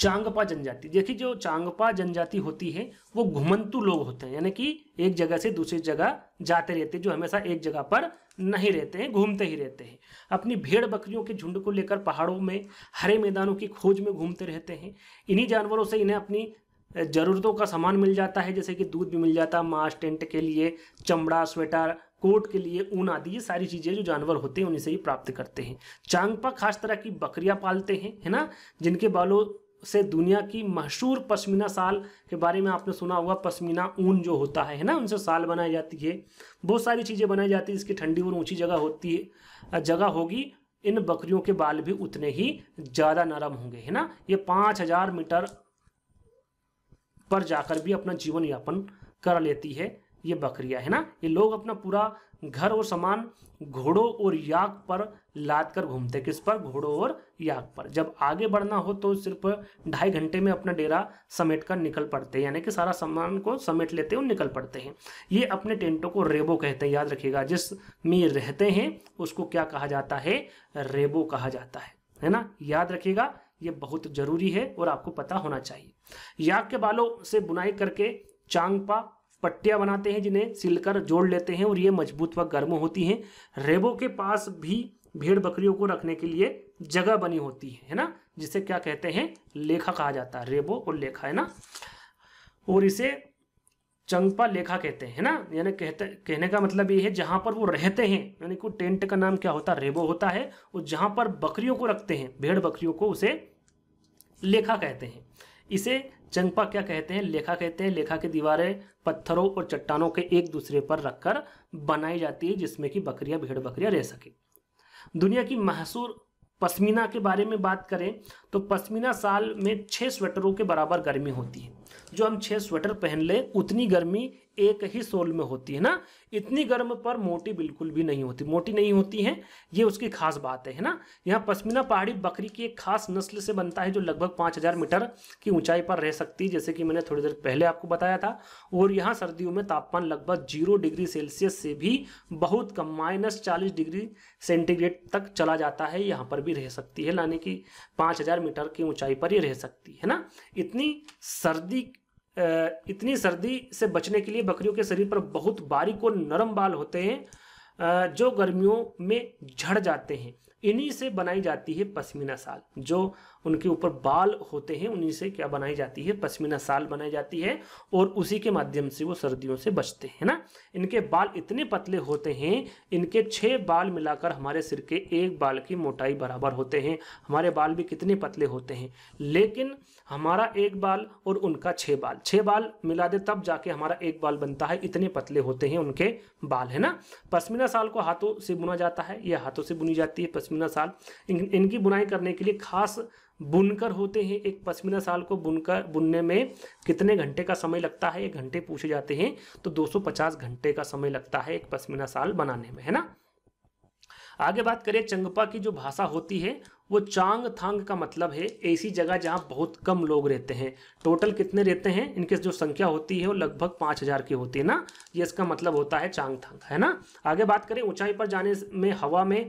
चांगपा जनजाति देखिए जो चांगपा जनजाति होती है वो घुमंतु लोग होते हैं यानी कि एक जगह से दूसरी जगह जाते रहते हैं जो हमेशा एक जगह पर नहीं रहते हैं घूमते ही रहते हैं अपनी भेड़ बकरियों के झुंड को लेकर पहाड़ों में हरे मैदानों की खोज में घूमते रहते हैं इन्हीं जानवरों से इन्हें अपनी ज़रूरतों का सामान मिल जाता है जैसे कि दूध भी मिल जाता है मांस टेंट के लिए चमड़ा स्वेटर कोट के लिए ऊन आदि ये सारी चीज़ें जो जानवर होते हैं उन्हीं से ही प्राप्त करते हैं चांगपा खास तरह की बकरियां पालते हैं है ना जिनके बालों से दुनिया की मशहूर पश्मीना साल के बारे में आपने सुना होगा पश्मीना ऊन जो होता है ना उनसे साल बनाई जाती है बहुत सारी चीज़ें बनाई जाती है इसकी ठंडी और ऊंची जगह होती है जगह होगी इन बकरियों के बाल भी उतने ही ज़्यादा नरम होंगे है ना ये पाँच हज़ार मीटर पर जाकर भी अपना जीवन यापन कर लेती है ये बकरियाँ है ना ये लोग अपना पूरा घर और सामान घोड़ों और याक पर लाद कर घूमते किस पर घोड़ों और याक पर जब आगे बढ़ना हो तो सिर्फ ढाई घंटे में अपना डेरा समेट कर निकल पड़ते हैं यानी कि सारा सामान को समेट लेते हैं और निकल पड़ते हैं ये अपने टेंटों को रेबो कहते हैं याद रखिएगा जिस में रहते हैं उसको क्या कहा जाता है रेबो कहा जाता है है ना याद रखिएगा ये बहुत जरूरी है और आपको पता होना चाहिए याक के बालों से बुनाई करके चांगपा पट्टियाँ बनाते हैं जिन्हें सिलकर जोड़ लेते हैं और ये मजबूत व गर्म होती हैं रेबो के पास भी भेड़ बकरियों को रखने के लिए जगह बनी होती है है ना जिसे क्या कहते हैं लेखा कहा जाता है रेबो और लेखा है ना और इसे चंगपा लेखा कहते हैं ना यानी कहते कहने का मतलब ये है जहाँ पर वो रहते हैं यानी कि टेंट का नाम क्या होता है रेबो होता है और जहाँ पर बकरियों को रखते हैं भेड़ बकरियों को उसे लेखा कहते हैं इसे चंपा क्या कहते हैं लेखा कहते हैं लेखा की दीवारें पत्थरों और चट्टानों के एक दूसरे पर रखकर बनाई जाती है जिसमें कि बकरियां भेड़ बकरियां रह सके दुनिया की महसूर पश्मीना के बारे में बात करें तो पश्मीना साल में छः स्वेटरों के बराबर गर्मी होती है जो हम छः स्वेटर पहन लें उतनी गर्मी एक ही सोल में होती है ना इतनी गर्म पर मोटी बिल्कुल भी नहीं होती मोटी नहीं होती है ये उसकी खास बात है ना यहाँ पश्मीना पहाड़ी बकरी की एक खास नस्ल से बनता है जो लगभग पाँच हज़ार मीटर की ऊंचाई पर रह सकती है जैसे कि मैंने थोड़ी देर पहले आपको बताया था और यहाँ सर्दियों में तापमान लगभग जीरो डिग्री सेल्सियस से भी बहुत कम माइनस चालीस डिग्री सेंटीग्रेड तक चला जाता है यहाँ पर भी रह सकती है यानी कि पाँच मीटर की ऊँचाई पर ही रह सकती है ना इतनी सर्दी इतनी सर्दी से बचने के लिए बकरियों के शरीर पर बहुत बारीक और नरम बाल होते हैं जो गर्मियों में झड़ जाते हैं इन्हीं से बनाई जाती है पश्मीना साल जो उनके ऊपर बाल होते हैं उन्हीं से क्या बनाई जाती है पश्मीना साल बनाई जाती है और उसी के माध्यम से वो सर्दियों से बचते हैं ना इनके बाल इतने पतले होते हैं इनके छः बाल मिलाकर हमारे सिर के एक बाल की मोटाई बराबर होते हैं हमारे बाल भी कितने पतले होते हैं लेकिन हमारा एक बाल और उनका छः बाल छः बाल मिला दे तब जाके हमारा एक बाल बनता है इतने पतले होते हैं उनके बाल है ना पश्मीना साल को हाथों से बुना जाता है यह हाथों से बुनी जाती है पश्मीना साल इन, इनकी बुनाई करने के लिए खास बुनकर होते हैं एक पश्मीना साल को बुनकर बुनने में कितने घंटे का समय लगता है एक घंटे पूछे जाते हैं तो दो घंटे का समय लगता है एक पश्मीना साल बनाने में है ना आगे बात करें चंगपा की जो भाषा होती है वो चांग थांग का मतलब है ऐसी जगह जहाँ बहुत कम लोग रहते हैं टोटल कितने रहते हैं इनके जो संख्या होती है वो लगभग पाँच हज़ार की होती है ना ये इसका मतलब होता है चांग थांग है ना आगे बात करें ऊंचाई पर जाने में हवा में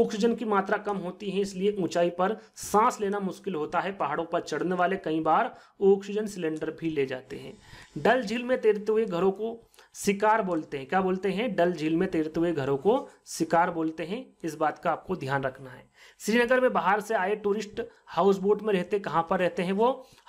ऑक्सीजन की मात्रा कम होती है इसलिए ऊंचाई पर सांस लेना मुश्किल होता है पहाड़ों पर चढ़ने वाले कई बार ऑक्सीजन सिलेंडर भी ले जाते हैं डल झील में तैरते हुए घरों को शिकार बोलते हैं क्या बोलते हैं डल झील में तैरते हुए घरों को शिकार बोलते हैं इस बात का आपको ध्यान रखना है श्रीनगर में बाहर से आए टूरिस्ट हाउस बोट में रहते कहाँ पर रहते हैं वो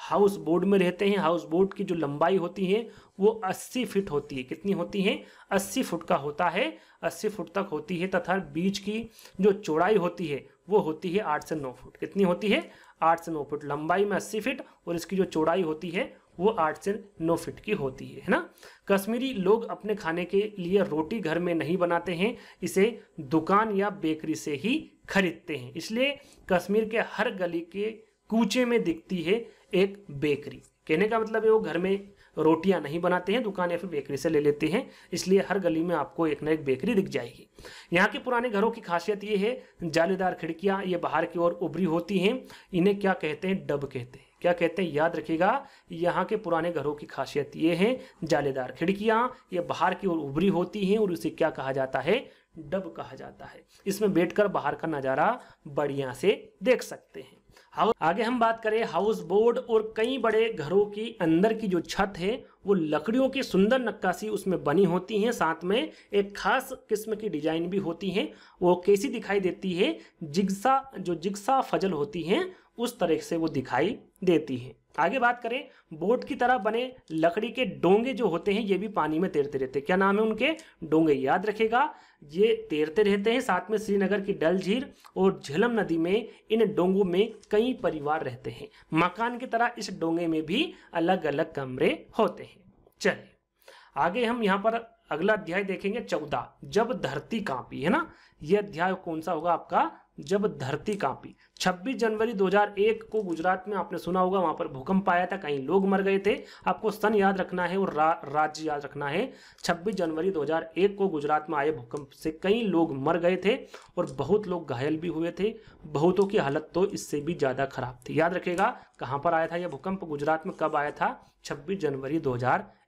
हाउस बोट में रहते हैं हाउस बोट की जो लंबाई होती है वो 80 फीट होती है कितनी होती है 80 फुट का होता है 80 फुट तक होती है तथा बीच की जो चौड़ाई होती है वो होती है 8 से 9 फुट कितनी होती है 8 से 9 फुट लंबाई में 80 फीट और इसकी जो चौड़ाई होती है वो आठ से नौ फीट की होती है है ना कश्मीरी लोग अपने खाने के लिए रोटी घर में नहीं बनाते हैं इसे दुकान या बेकरी से ही खरीदते हैं इसलिए कश्मीर के हर गली के कूचे में दिखती है एक बेकरी कहने का मतलब है वो घर में रोटियां नहीं बनाते हैं दुकान या फिर बेकरी से ले लेते हैं इसलिए हर गली में आपको एक ना एक बेकरी दिख जाएगी यहाँ के पुराने घरों की खासियत ये है जालीदार खिड़कियाँ ये बाहर की ओर उभरी होती हैं इन्हें क्या कहते हैं डब कहते हैं क्या कहते हैं याद रखिएगा यहाँ के पुराने घरों की खासियत ये है जालेदार खिड़कियाँ ये बाहर की ओर उभरी होती हैं और इसे क्या कहा जाता है डब कहा जाता है इसमें बैठकर बाहर का नज़ारा बढ़िया से देख सकते हैं हाउस आगे हम बात करें हाउस बोर्ड और कई बड़े घरों की अंदर की जो छत है वो लकड़ियों की सुंदर नक्काशी उसमें बनी होती है साथ में एक खास किस्म की डिजाइन भी होती है वो कैसी दिखाई देती है जिग्सा जो जिग्सा फजल होती है उस तरह से वो दिखाई देती है आगे बात करें बोट की तरह बने लकड़ी के डोंगे जो होते हैं ये भी पानी में तैरते रहते हैं क्या नाम है उनके डोंगे याद रखेगा ये तैरते रहते हैं साथ में श्रीनगर की डल झील और झलम नदी में इन डोंगों में कई परिवार रहते हैं मकान की तरह इस डोंगे में भी अलग अलग कमरे होते हैं चलिए आगे हम यहाँ पर अगला अध्याय देखेंगे चौदह जब धरती कांपी है ना यह अध्याय कौन सा होगा आपका जब धरती कांपी 26 जनवरी 2001 को गुजरात में आपने सुना होगा वहां पर भूकंप आया था कई लोग मर गए थे आपको सन याद रखना है और रा, राज्य याद रखना है 26 जनवरी 2001 को गुजरात में आए भूकंप से कई लोग मर गए थे और बहुत लोग घायल भी हुए थे बहुतों की हालत तो इससे भी ज़्यादा खराब थी याद रखेगा कहाँ पर आया था यह भूकंप गुजरात में कब आया था छब्बीस जनवरी दो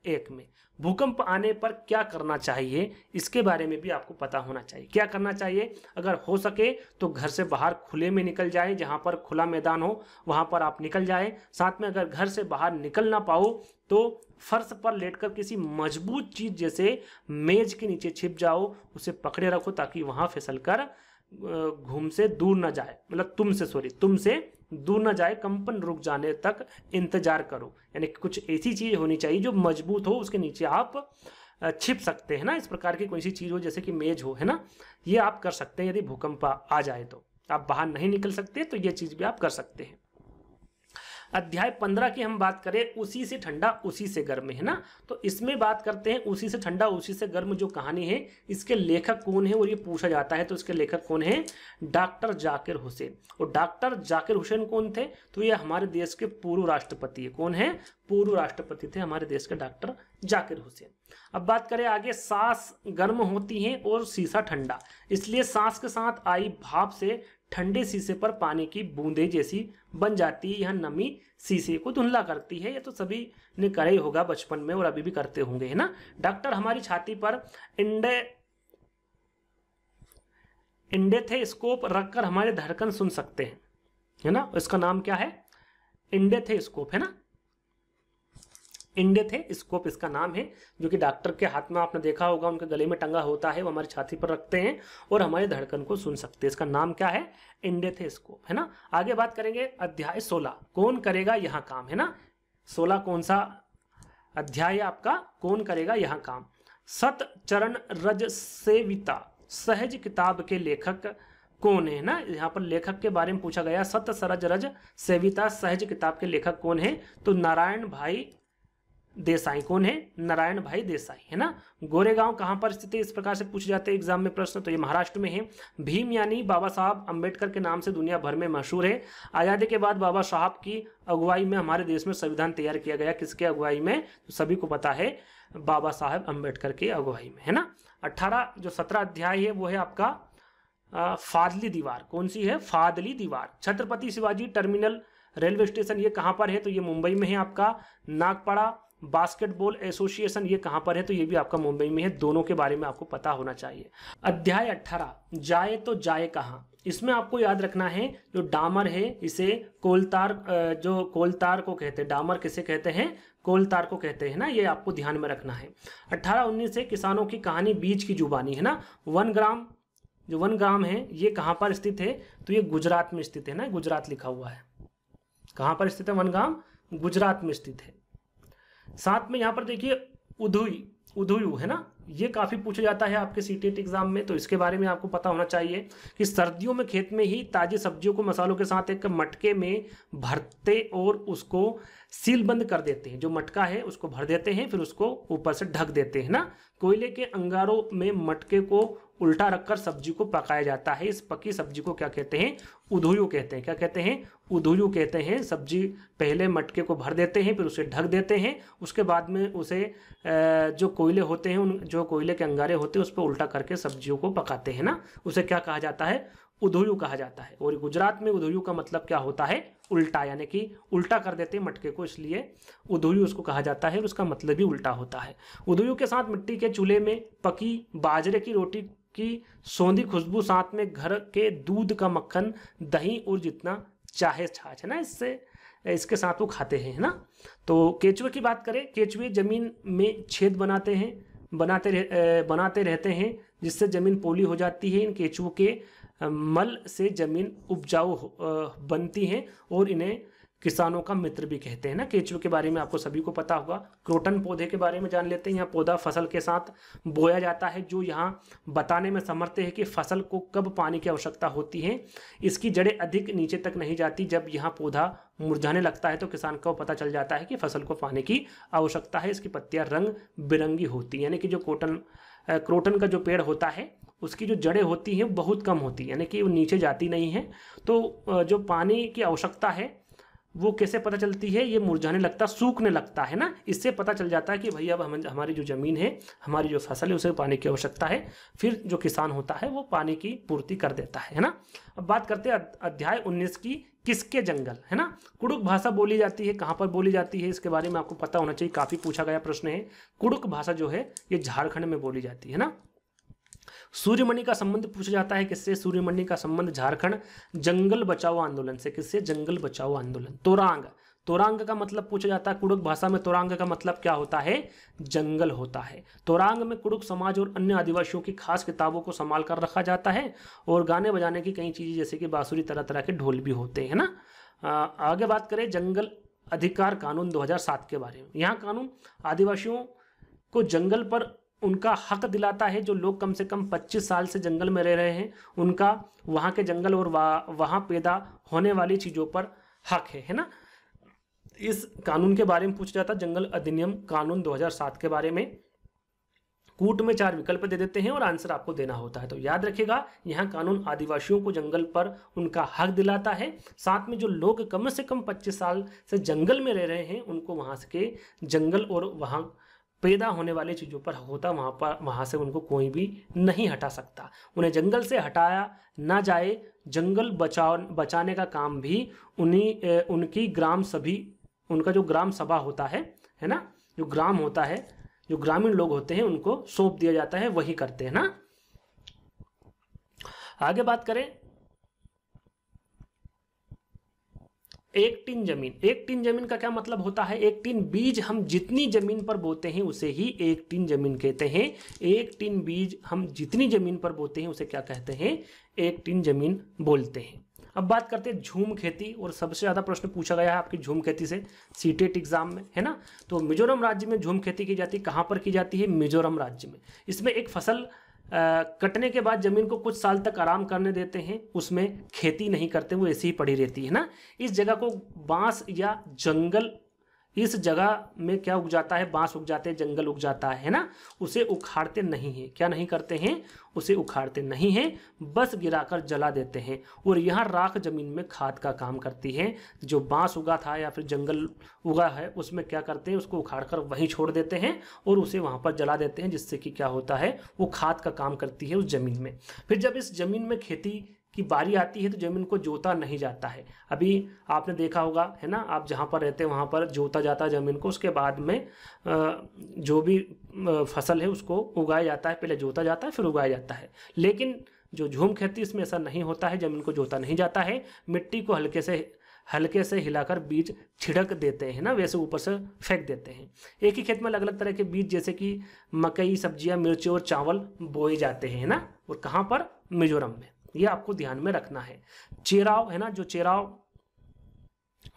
एक में भूकंप आने पर क्या करना चाहिए इसके बारे में भी आपको पता होना चाहिए क्या करना चाहिए अगर हो सके तो घर से बाहर खुले में निकल जाए जहां पर खुला मैदान हो वहां पर आप निकल जाए साथ में अगर घर से बाहर निकल ना पाओ तो फर्श पर लेटकर किसी मजबूत चीज जैसे मेज के नीचे छिप जाओ उसे पकड़े रखो ताकि वहां फिसल कर घूम से दूर ना जाए मतलब तुमसे सॉरी तुमसे दूर ना जाए कंपन रुक जाने तक इंतजार करो यानी कुछ ऐसी चीज होनी चाहिए जो मजबूत हो उसके नीचे आप छिप सकते हैं ना इस प्रकार की कोई सी चीज हो जैसे कि मेज हो है ना ये आप कर सकते हैं यदि भूकंप आ जाए तो आप बाहर नहीं निकल सकते तो ये चीज भी आप कर सकते हैं अध्याय पंद्रह की हम बात करें उसी से ठंडा उसी से गर्म है ना तो इसमें बात करते हैं उसी से ठंडा उसी से गर्म जो कहानी है इसके लेखक कौन है और ये पूछा जाता है तो इसके लेखक कौन है डॉक्टर जाकिर हुसैन और डॉक्टर जाकिर हुसैन कौन थे तो ये हमारे देश के पूर्व राष्ट्रपति है कौन है पूर्व राष्ट्रपति थे हमारे देश के डॉक्टर जाकिर हुसैन अब बात करें आगे सांस गर्म होती है और शीशा ठंडा इसलिए सांस के साथ आई भाप से ठंडे शीशे पर पानी की बूंदे जैसी बन जाती है यह नमी शीशे को धुंधला करती है यह तो सभी ने करा ही होगा बचपन में और अभी भी करते होंगे है ना डॉक्टर हमारी छाती पर इंडे इंडेथेस्कोप रखकर हमारे धड़कन सुन सकते हैं है ना इसका नाम क्या है इंडेथेस्कोप है ना इंड थे स्कोप इसका नाम है जो कि डॉक्टर के हाथ में आपने देखा होगा उनके गले में टंगा होता है वो हमारी छाती पर रखते हैं और हमारे धड़कन को सुन सकते हैं इसका नाम क्या है इंडे थे स्कोप है ना आगे बात करेंगे अध्याय सोलह कौन करेगा यहाँ काम है ना सोलह कौन सा अध्याय आपका कौन करेगा यहाँ काम सत चरण रज सेविता सहज किताब के लेखक कौन है ना यहाँ पर लेखक के बारे में पूछा गया सत सरज रज सेविता सहज किताब के लेखक कौन है तो नारायण भाई देसाई कौन है नारायण भाई देसाई है ना गोरेगांव कहाँ पर स्थित है इस प्रकार से पूछे जाते हैं एग्जाम में प्रश्न तो ये महाराष्ट्र में है भीम यानी बाबा साहब अंबेडकर के नाम से दुनिया भर में मशहूर है आज़ादी के बाद बाबा साहब की अगुवाई में हमारे देश में संविधान तैयार किया गया किसके अगुवाई में तो सभी को पता है बाबा साहब अम्बेडकर की अगुवाई में है ना अट्ठारह जो सत्रह अध्याय है वो है आपका फादली दीवार कौन सी है फादली दीवार Chhatrapati Shivaji terminal railway station ये कहाँ पर है तो ये मुंबई में है आपका नागपाड़ा बास्केटबॉल एसोसिएशन ये कहाँ पर है तो ये भी आपका मुंबई में है दोनों के बारे में आपको पता होना चाहिए अध्याय 18 जाए तो जाए कहाँ इसमें आपको याद रखना है जो डामर है इसे कोलतार जो कोलतार को कहते हैं डामर किसे कहते हैं कोलतार को कहते हैं ना ये आपको ध्यान में रखना है अट्ठारह उन्नीस से किसानों की कहानी बीज की जुबानी है ना वन ग्राम जो वन ग्राम है ये कहाँ पर स्थित है तो ये गुजरात में स्थित है ना गुजरात लिखा हुआ है कहाँ पर स्थित है वन ग्राम गुजरात में स्थित है साथ में यहाँ पर देखिए उधुई उधुयू है ना ये काफ़ी पूछा जाता है आपके सी एग्जाम e में तो इसके बारे में आपको पता होना चाहिए कि सर्दियों में खेत में ही ताज़ी सब्जियों को मसालों के साथ एक मटके में भरते और उसको सील बंद कर देते हैं जो मटका है उसको भर देते हैं फिर उसको ऊपर से ढक देते हैं ना कोयले के अंगारों में मटके को उल्टा रखकर सब्जी को पकाया जाता है इस पकी सब्जी को क्या कहते हैं उधुयू कहते हैं क्या कहते हैं उधुयू कहते हैं सब्जी पहले मटके को भर देते हैं फिर उसे ढक देते हैं उसके बाद में उसे जो कोयले होते हैं उन जो कोयले के अंगारे होते हैं उस पर उल्टा करके सब्जियों को पकाते हैं ना उसे क्या कहा जाता है उधुयू कहा जाता है और गुजरात में उधुयू का मतलब क्या होता है उल्टा यानी कि उल्टा कर देते हैं मटके को इसलिए उदुयू उसको कहा जाता है और उसका मतलब भी उल्टा होता है उदुयू के साथ मिट्टी के चूल्हे में पकी बाजरे की रोटी की सौंधी खुशबू साथ में घर के दूध का मक्खन दही और जितना चाहे छाछ है ना इससे इसके साथ वो खाते हैं है ना तो केचुए की बात करें केचुए जमीन में छेद बनाते हैं बनाते रह, बनाते रहते हैं जिससे ज़मीन पोली हो जाती है इन केचुओं के मल से ज़मीन उपजाऊ बनती है और इन्हें किसानों का मित्र भी कहते हैं ना केचुए के बारे में आपको सभी को पता होगा क्रोटन पौधे के बारे में जान लेते हैं यहाँ पौधा फसल के साथ बोया जाता है जो यहाँ बताने में समर्थ है कि फसल को कब पानी की आवश्यकता होती है इसकी जड़ें अधिक नीचे तक नहीं जाती जब यहाँ पौधा मुरझाने लगता है तो किसान को पता चल जाता है कि फसल को पानी की आवश्यकता है इसकी पत्तियाँ रंग बिरंगी होती है यानी कि जो कोटन क्रोटन का जो पेड़ होता है उसकी जो जड़ें होती हैं बहुत कम होती है यानी कि वो नीचे जाती नहीं है तो जो पानी की आवश्यकता है वो कैसे पता चलती है ये मुरझाने लगता सूखने लगता है ना इससे पता चल जाता है कि भैया अब हम हमारी जो ज़मीन है हमारी जो फसल है उसे पानी की आवश्यकता है फिर जो किसान होता है वो पानी की पूर्ति कर देता है ना अब बात करते हैं अध्याय 19 की किसके जंगल है ना कुड़ुक भाषा बोली जाती है कहाँ पर बोली जाती है इसके बारे में आपको पता होना चाहिए काफ़ी पूछा गया प्रश्न है कुड़ुक भाषा जो है ये झारखंड में बोली जाती है ना सूर्यमणि का संबंध पूछा जाता है किससे सूर्यमणि का संबंध झारखंड जंगल बचाओ आंदोलन से किससे जंगल बचाओ आंदोलन तोरांग तोरांग का मतलब पूछा जाता है कुड़ुक भाषा में तोरांग का मतलब क्या होता है जंगल होता है तोरांग में कुड़ुक समाज और अन्य आदिवासियों की खास किताबों को संभाल कर रखा जाता है और गाने बजाने की कई चीज़ें जैसे कि बांसुरी तरह तरह के ढोल भी होते हैं ना आगे बात करें जंगल अधिकार कानून 2007 के बारे में यहाँ कानून आदिवासियों को जंगल पर उनका हक दिलाता है जो लोग कम से कम 25 साल से जंगल में रह रहे हैं उनका वहाँ के जंगल और वहाँ पैदा होने वाली चीज़ों पर हक है है ना इस कानून के बारे में पूछा जाता जंगल अधिनियम कानून 2007 के बारे में कूट में चार विकल्प दे देते हैं और आंसर आपको देना होता है तो याद रखिएगा यहाँ कानून आदिवासियों को जंगल पर उनका हक दिलाता है साथ में जो लोग कम से कम 25 साल से जंगल में रह रहे हैं उनको वहाँ के जंगल और वहाँ पैदा होने वाली चीज़ों पर होता वहाँ पर वहाँ से उनको कोई भी नहीं हटा सकता उन्हें जंगल से हटाया ना जाए जंगल बचाओ बचाने का काम भी उन्हीं उनकी ग्राम सभी उनका जो ग्राम सभा होता है है ना जो ग्राम होता है जो ग्रामीण लोग होते हैं उनको सौंप दिया जाता है वही करते हैं ना आगे बात करें एक टिन जमीन एक टिन जमीन का क्या मतलब होता है एक टिन बीज हम जितनी जमीन पर बोते हैं उसे ही एक टिन जमीन कहते हैं एक टिन बीज हम जितनी जमीन पर बोते हैं उसे क्या कहते हैं एक टिन जमीन बोलते हैं अब बात करते हैं झूम खेती और सबसे ज़्यादा प्रश्न पूछा गया है आपकी झूम खेती से सी एग्जाम में है ना तो मिजोरम राज्य में झूम खेती की जाती है कहाँ पर की जाती है मिजोरम राज्य में इसमें एक फसल कटने के बाद ज़मीन को कुछ साल तक आराम करने देते हैं उसमें खेती नहीं करते वो ऐसे ही पड़ी रहती है ना इस जगह को बांस या जंगल इस जगह में क्या उग जाता है बांस उग जाते हैं जंगल उग जाता है ना उसे उखाड़ते नहीं हैं क्या नहीं करते हैं उसे उखाड़ते नहीं हैं बस गिराकर जला देते हैं और यहाँ राख जमीन में खाद का काम करती है जो बांस उगा था या फिर जंगल उगा है उसमें क्या करते हैं उसको उखाड़कर वहीं छोड़ देते हैं और उसे वहाँ पर जला देते हैं जिससे कि क्या होता है वो खाद का काम करती है उस जमीन में फिर जब इस जमीन में खेती कि बारी आती है तो ज़मीन को जोता नहीं जाता है अभी आपने देखा होगा है ना आप जहाँ पर रहते हैं वहाँ पर जोता जाता है ज़मीन को उसके बाद में जो भी फसल है उसको उगाया जाता है पहले जोता जाता है फिर उगाया जाता है लेकिन जो झूम खेती इसमें ऐसा नहीं होता है ज़मीन को जोता नहीं जाता है मिट्टी को हल्के से हल्के से हिलाकर बीज छिड़क देते हैं ना वैसे ऊपर से फेंक देते हैं एक ही खेत में अलग अलग तरह के बीज जैसे कि मकई सब्जियां मिर्ची और चावल बोए जाते हैं ना और कहाँ पर मिजोरम में ये आपको ध्यान में रखना है चेराव है ना जो चेराव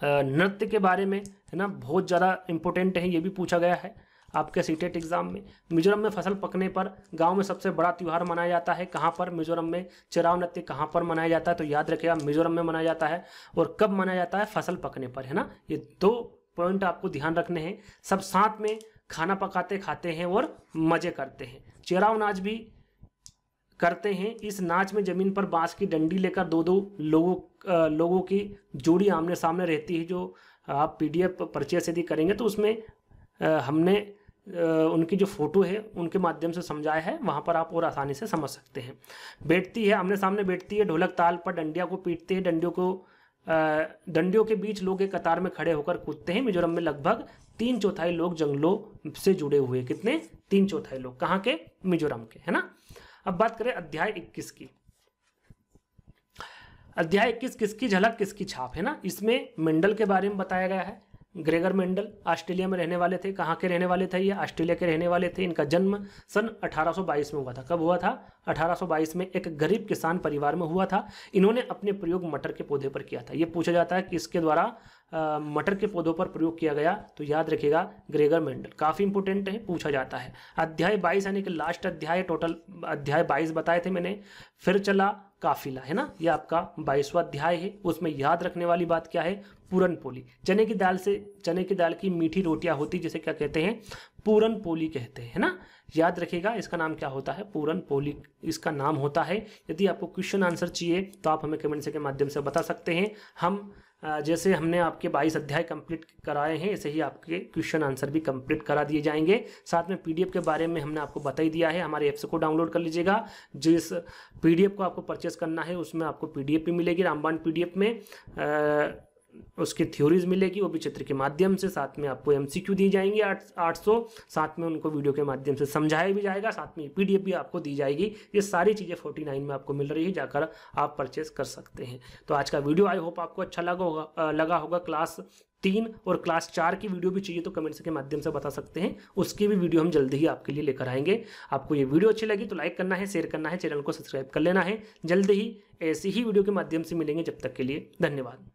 नृत्य के बारे में है ना बहुत ज़्यादा इंपॉर्टेंट है ये भी पूछा गया है आपके सीटेट एग्जाम e में मिजोरम में फसल पकने पर गांव में सबसे बड़ा त्यौहार मनाया जाता है कहाँ पर मिजोरम में चेराव नृत्य कहाँ पर मनाया जाता है तो याद रखिएगा मिजोरम में मनाया जाता है और कब मनाया जाता है फसल पकने पर है ना ये दो पॉइंट आपको ध्यान रखने हैं सब साथ में खाना पकाते खाते हैं और मज़े करते हैं चेराव नाच भी करते हैं इस नाच में ज़मीन पर बांस की डंडी लेकर दो दो लोगों लोगों की जोड़ी आमने सामने रहती है जो आप पीडीएफ परचेस यदि करेंगे तो उसमें हमने उनकी जो फ़ोटो है उनके माध्यम से समझाया है वहाँ पर आप और आसानी से समझ सकते हैं बैठती है आमने सामने बैठती है ढोलक ताल पर डंडिया को पीटते हैं डंडियों को डंडियों के बीच लोग एक कतार में खड़े होकर कूदते हैं मिजोरम में लगभग तीन चौथाई लोग जंगलों से जुड़े हुए कितने तीन चौथाई लोग कहाँ के मिजोरम के है ना अब बात करें अध्याय 21 की अध्याय 21 किसकी झलक किसकी छाप है ना इसमें मेंडल के बारे में बताया गया है ग्रेगर मेंडल ऑस्ट्रेलिया में रहने वाले थे कहाँ के रहने वाले थे ये ऑस्ट्रेलिया के रहने वाले थे इनका जन्म सन 1822 में हुआ था कब हुआ था 1822 में एक गरीब किसान परिवार में हुआ था इन्होंने अपने प्रयोग मटर के पौधे पर किया था ये पूछा जाता है कि इसके द्वारा मटर के पौधों पर प्रयोग किया गया तो याद रखिएगा ग्रेगर मेंडल काफ़ी इंपोर्टेंट है पूछा जाता है अध्याय बाईस यानी कि लास्ट अध्याय टोटल अध्याय बाईस बताए थे मैंने फिर चला काफिला है ना ये आपका बाईसवा अध्याय है उसमें याद रखने वाली बात क्या है पूरन पोली चने की दाल से चने की दाल की मीठी रोटियां होती जिसे क्या कहते हैं पूरन पोली कहते हैं ना याद रखिएगा इसका नाम क्या होता है पूरन पोली इसका नाम होता है यदि आपको क्वेश्चन आंसर चाहिए तो आप हमें कमेंट के माध्यम से बता सकते हैं हम जैसे हमने आपके 22 अध्याय कंप्लीट कराए हैं ऐसे ही आपके क्वेश्चन आंसर भी कंप्लीट करा दिए जाएंगे साथ में पीडीएफ के बारे में हमने आपको बता ही दिया है हमारे ऐप्स को डाउनलोड कर लीजिएगा जिस पीडीएफ को आपको परचेस करना है उसमें आपको पीडीएफ भी मिलेगी रामबाण पीडीएफ में आ, उसकी थ्योरीज मिलेगी वो भी चित्र के माध्यम से साथ में आपको एम सी क्यू दी जाएंगे आठ आठ सौ साथ में उनको वीडियो के माध्यम से समझाया भी जाएगा साथ में पी भी आपको दी जाएगी ये सारी चीज़ें फोर्टी नाइन में आपको मिल रही है जाकर आप परचेस कर सकते हैं तो आज का वीडियो आई होप आपको अच्छा लगा होगा लगा होगा क्लास तीन और क्लास चार की वीडियो भी चाहिए तो कमेंट्स के माध्यम से बता सकते हैं उसकी भी वीडियो हम जल्दी ही आपके लिए लेकर आएंगे आपको ये वीडियो अच्छी लगी तो लाइक करना है शेयर करना है चैनल को सब्सक्राइब कर लेना है जल्दी ही ऐसी ही वीडियो के माध्यम से मिलेंगे जब तक के लिए धन्यवाद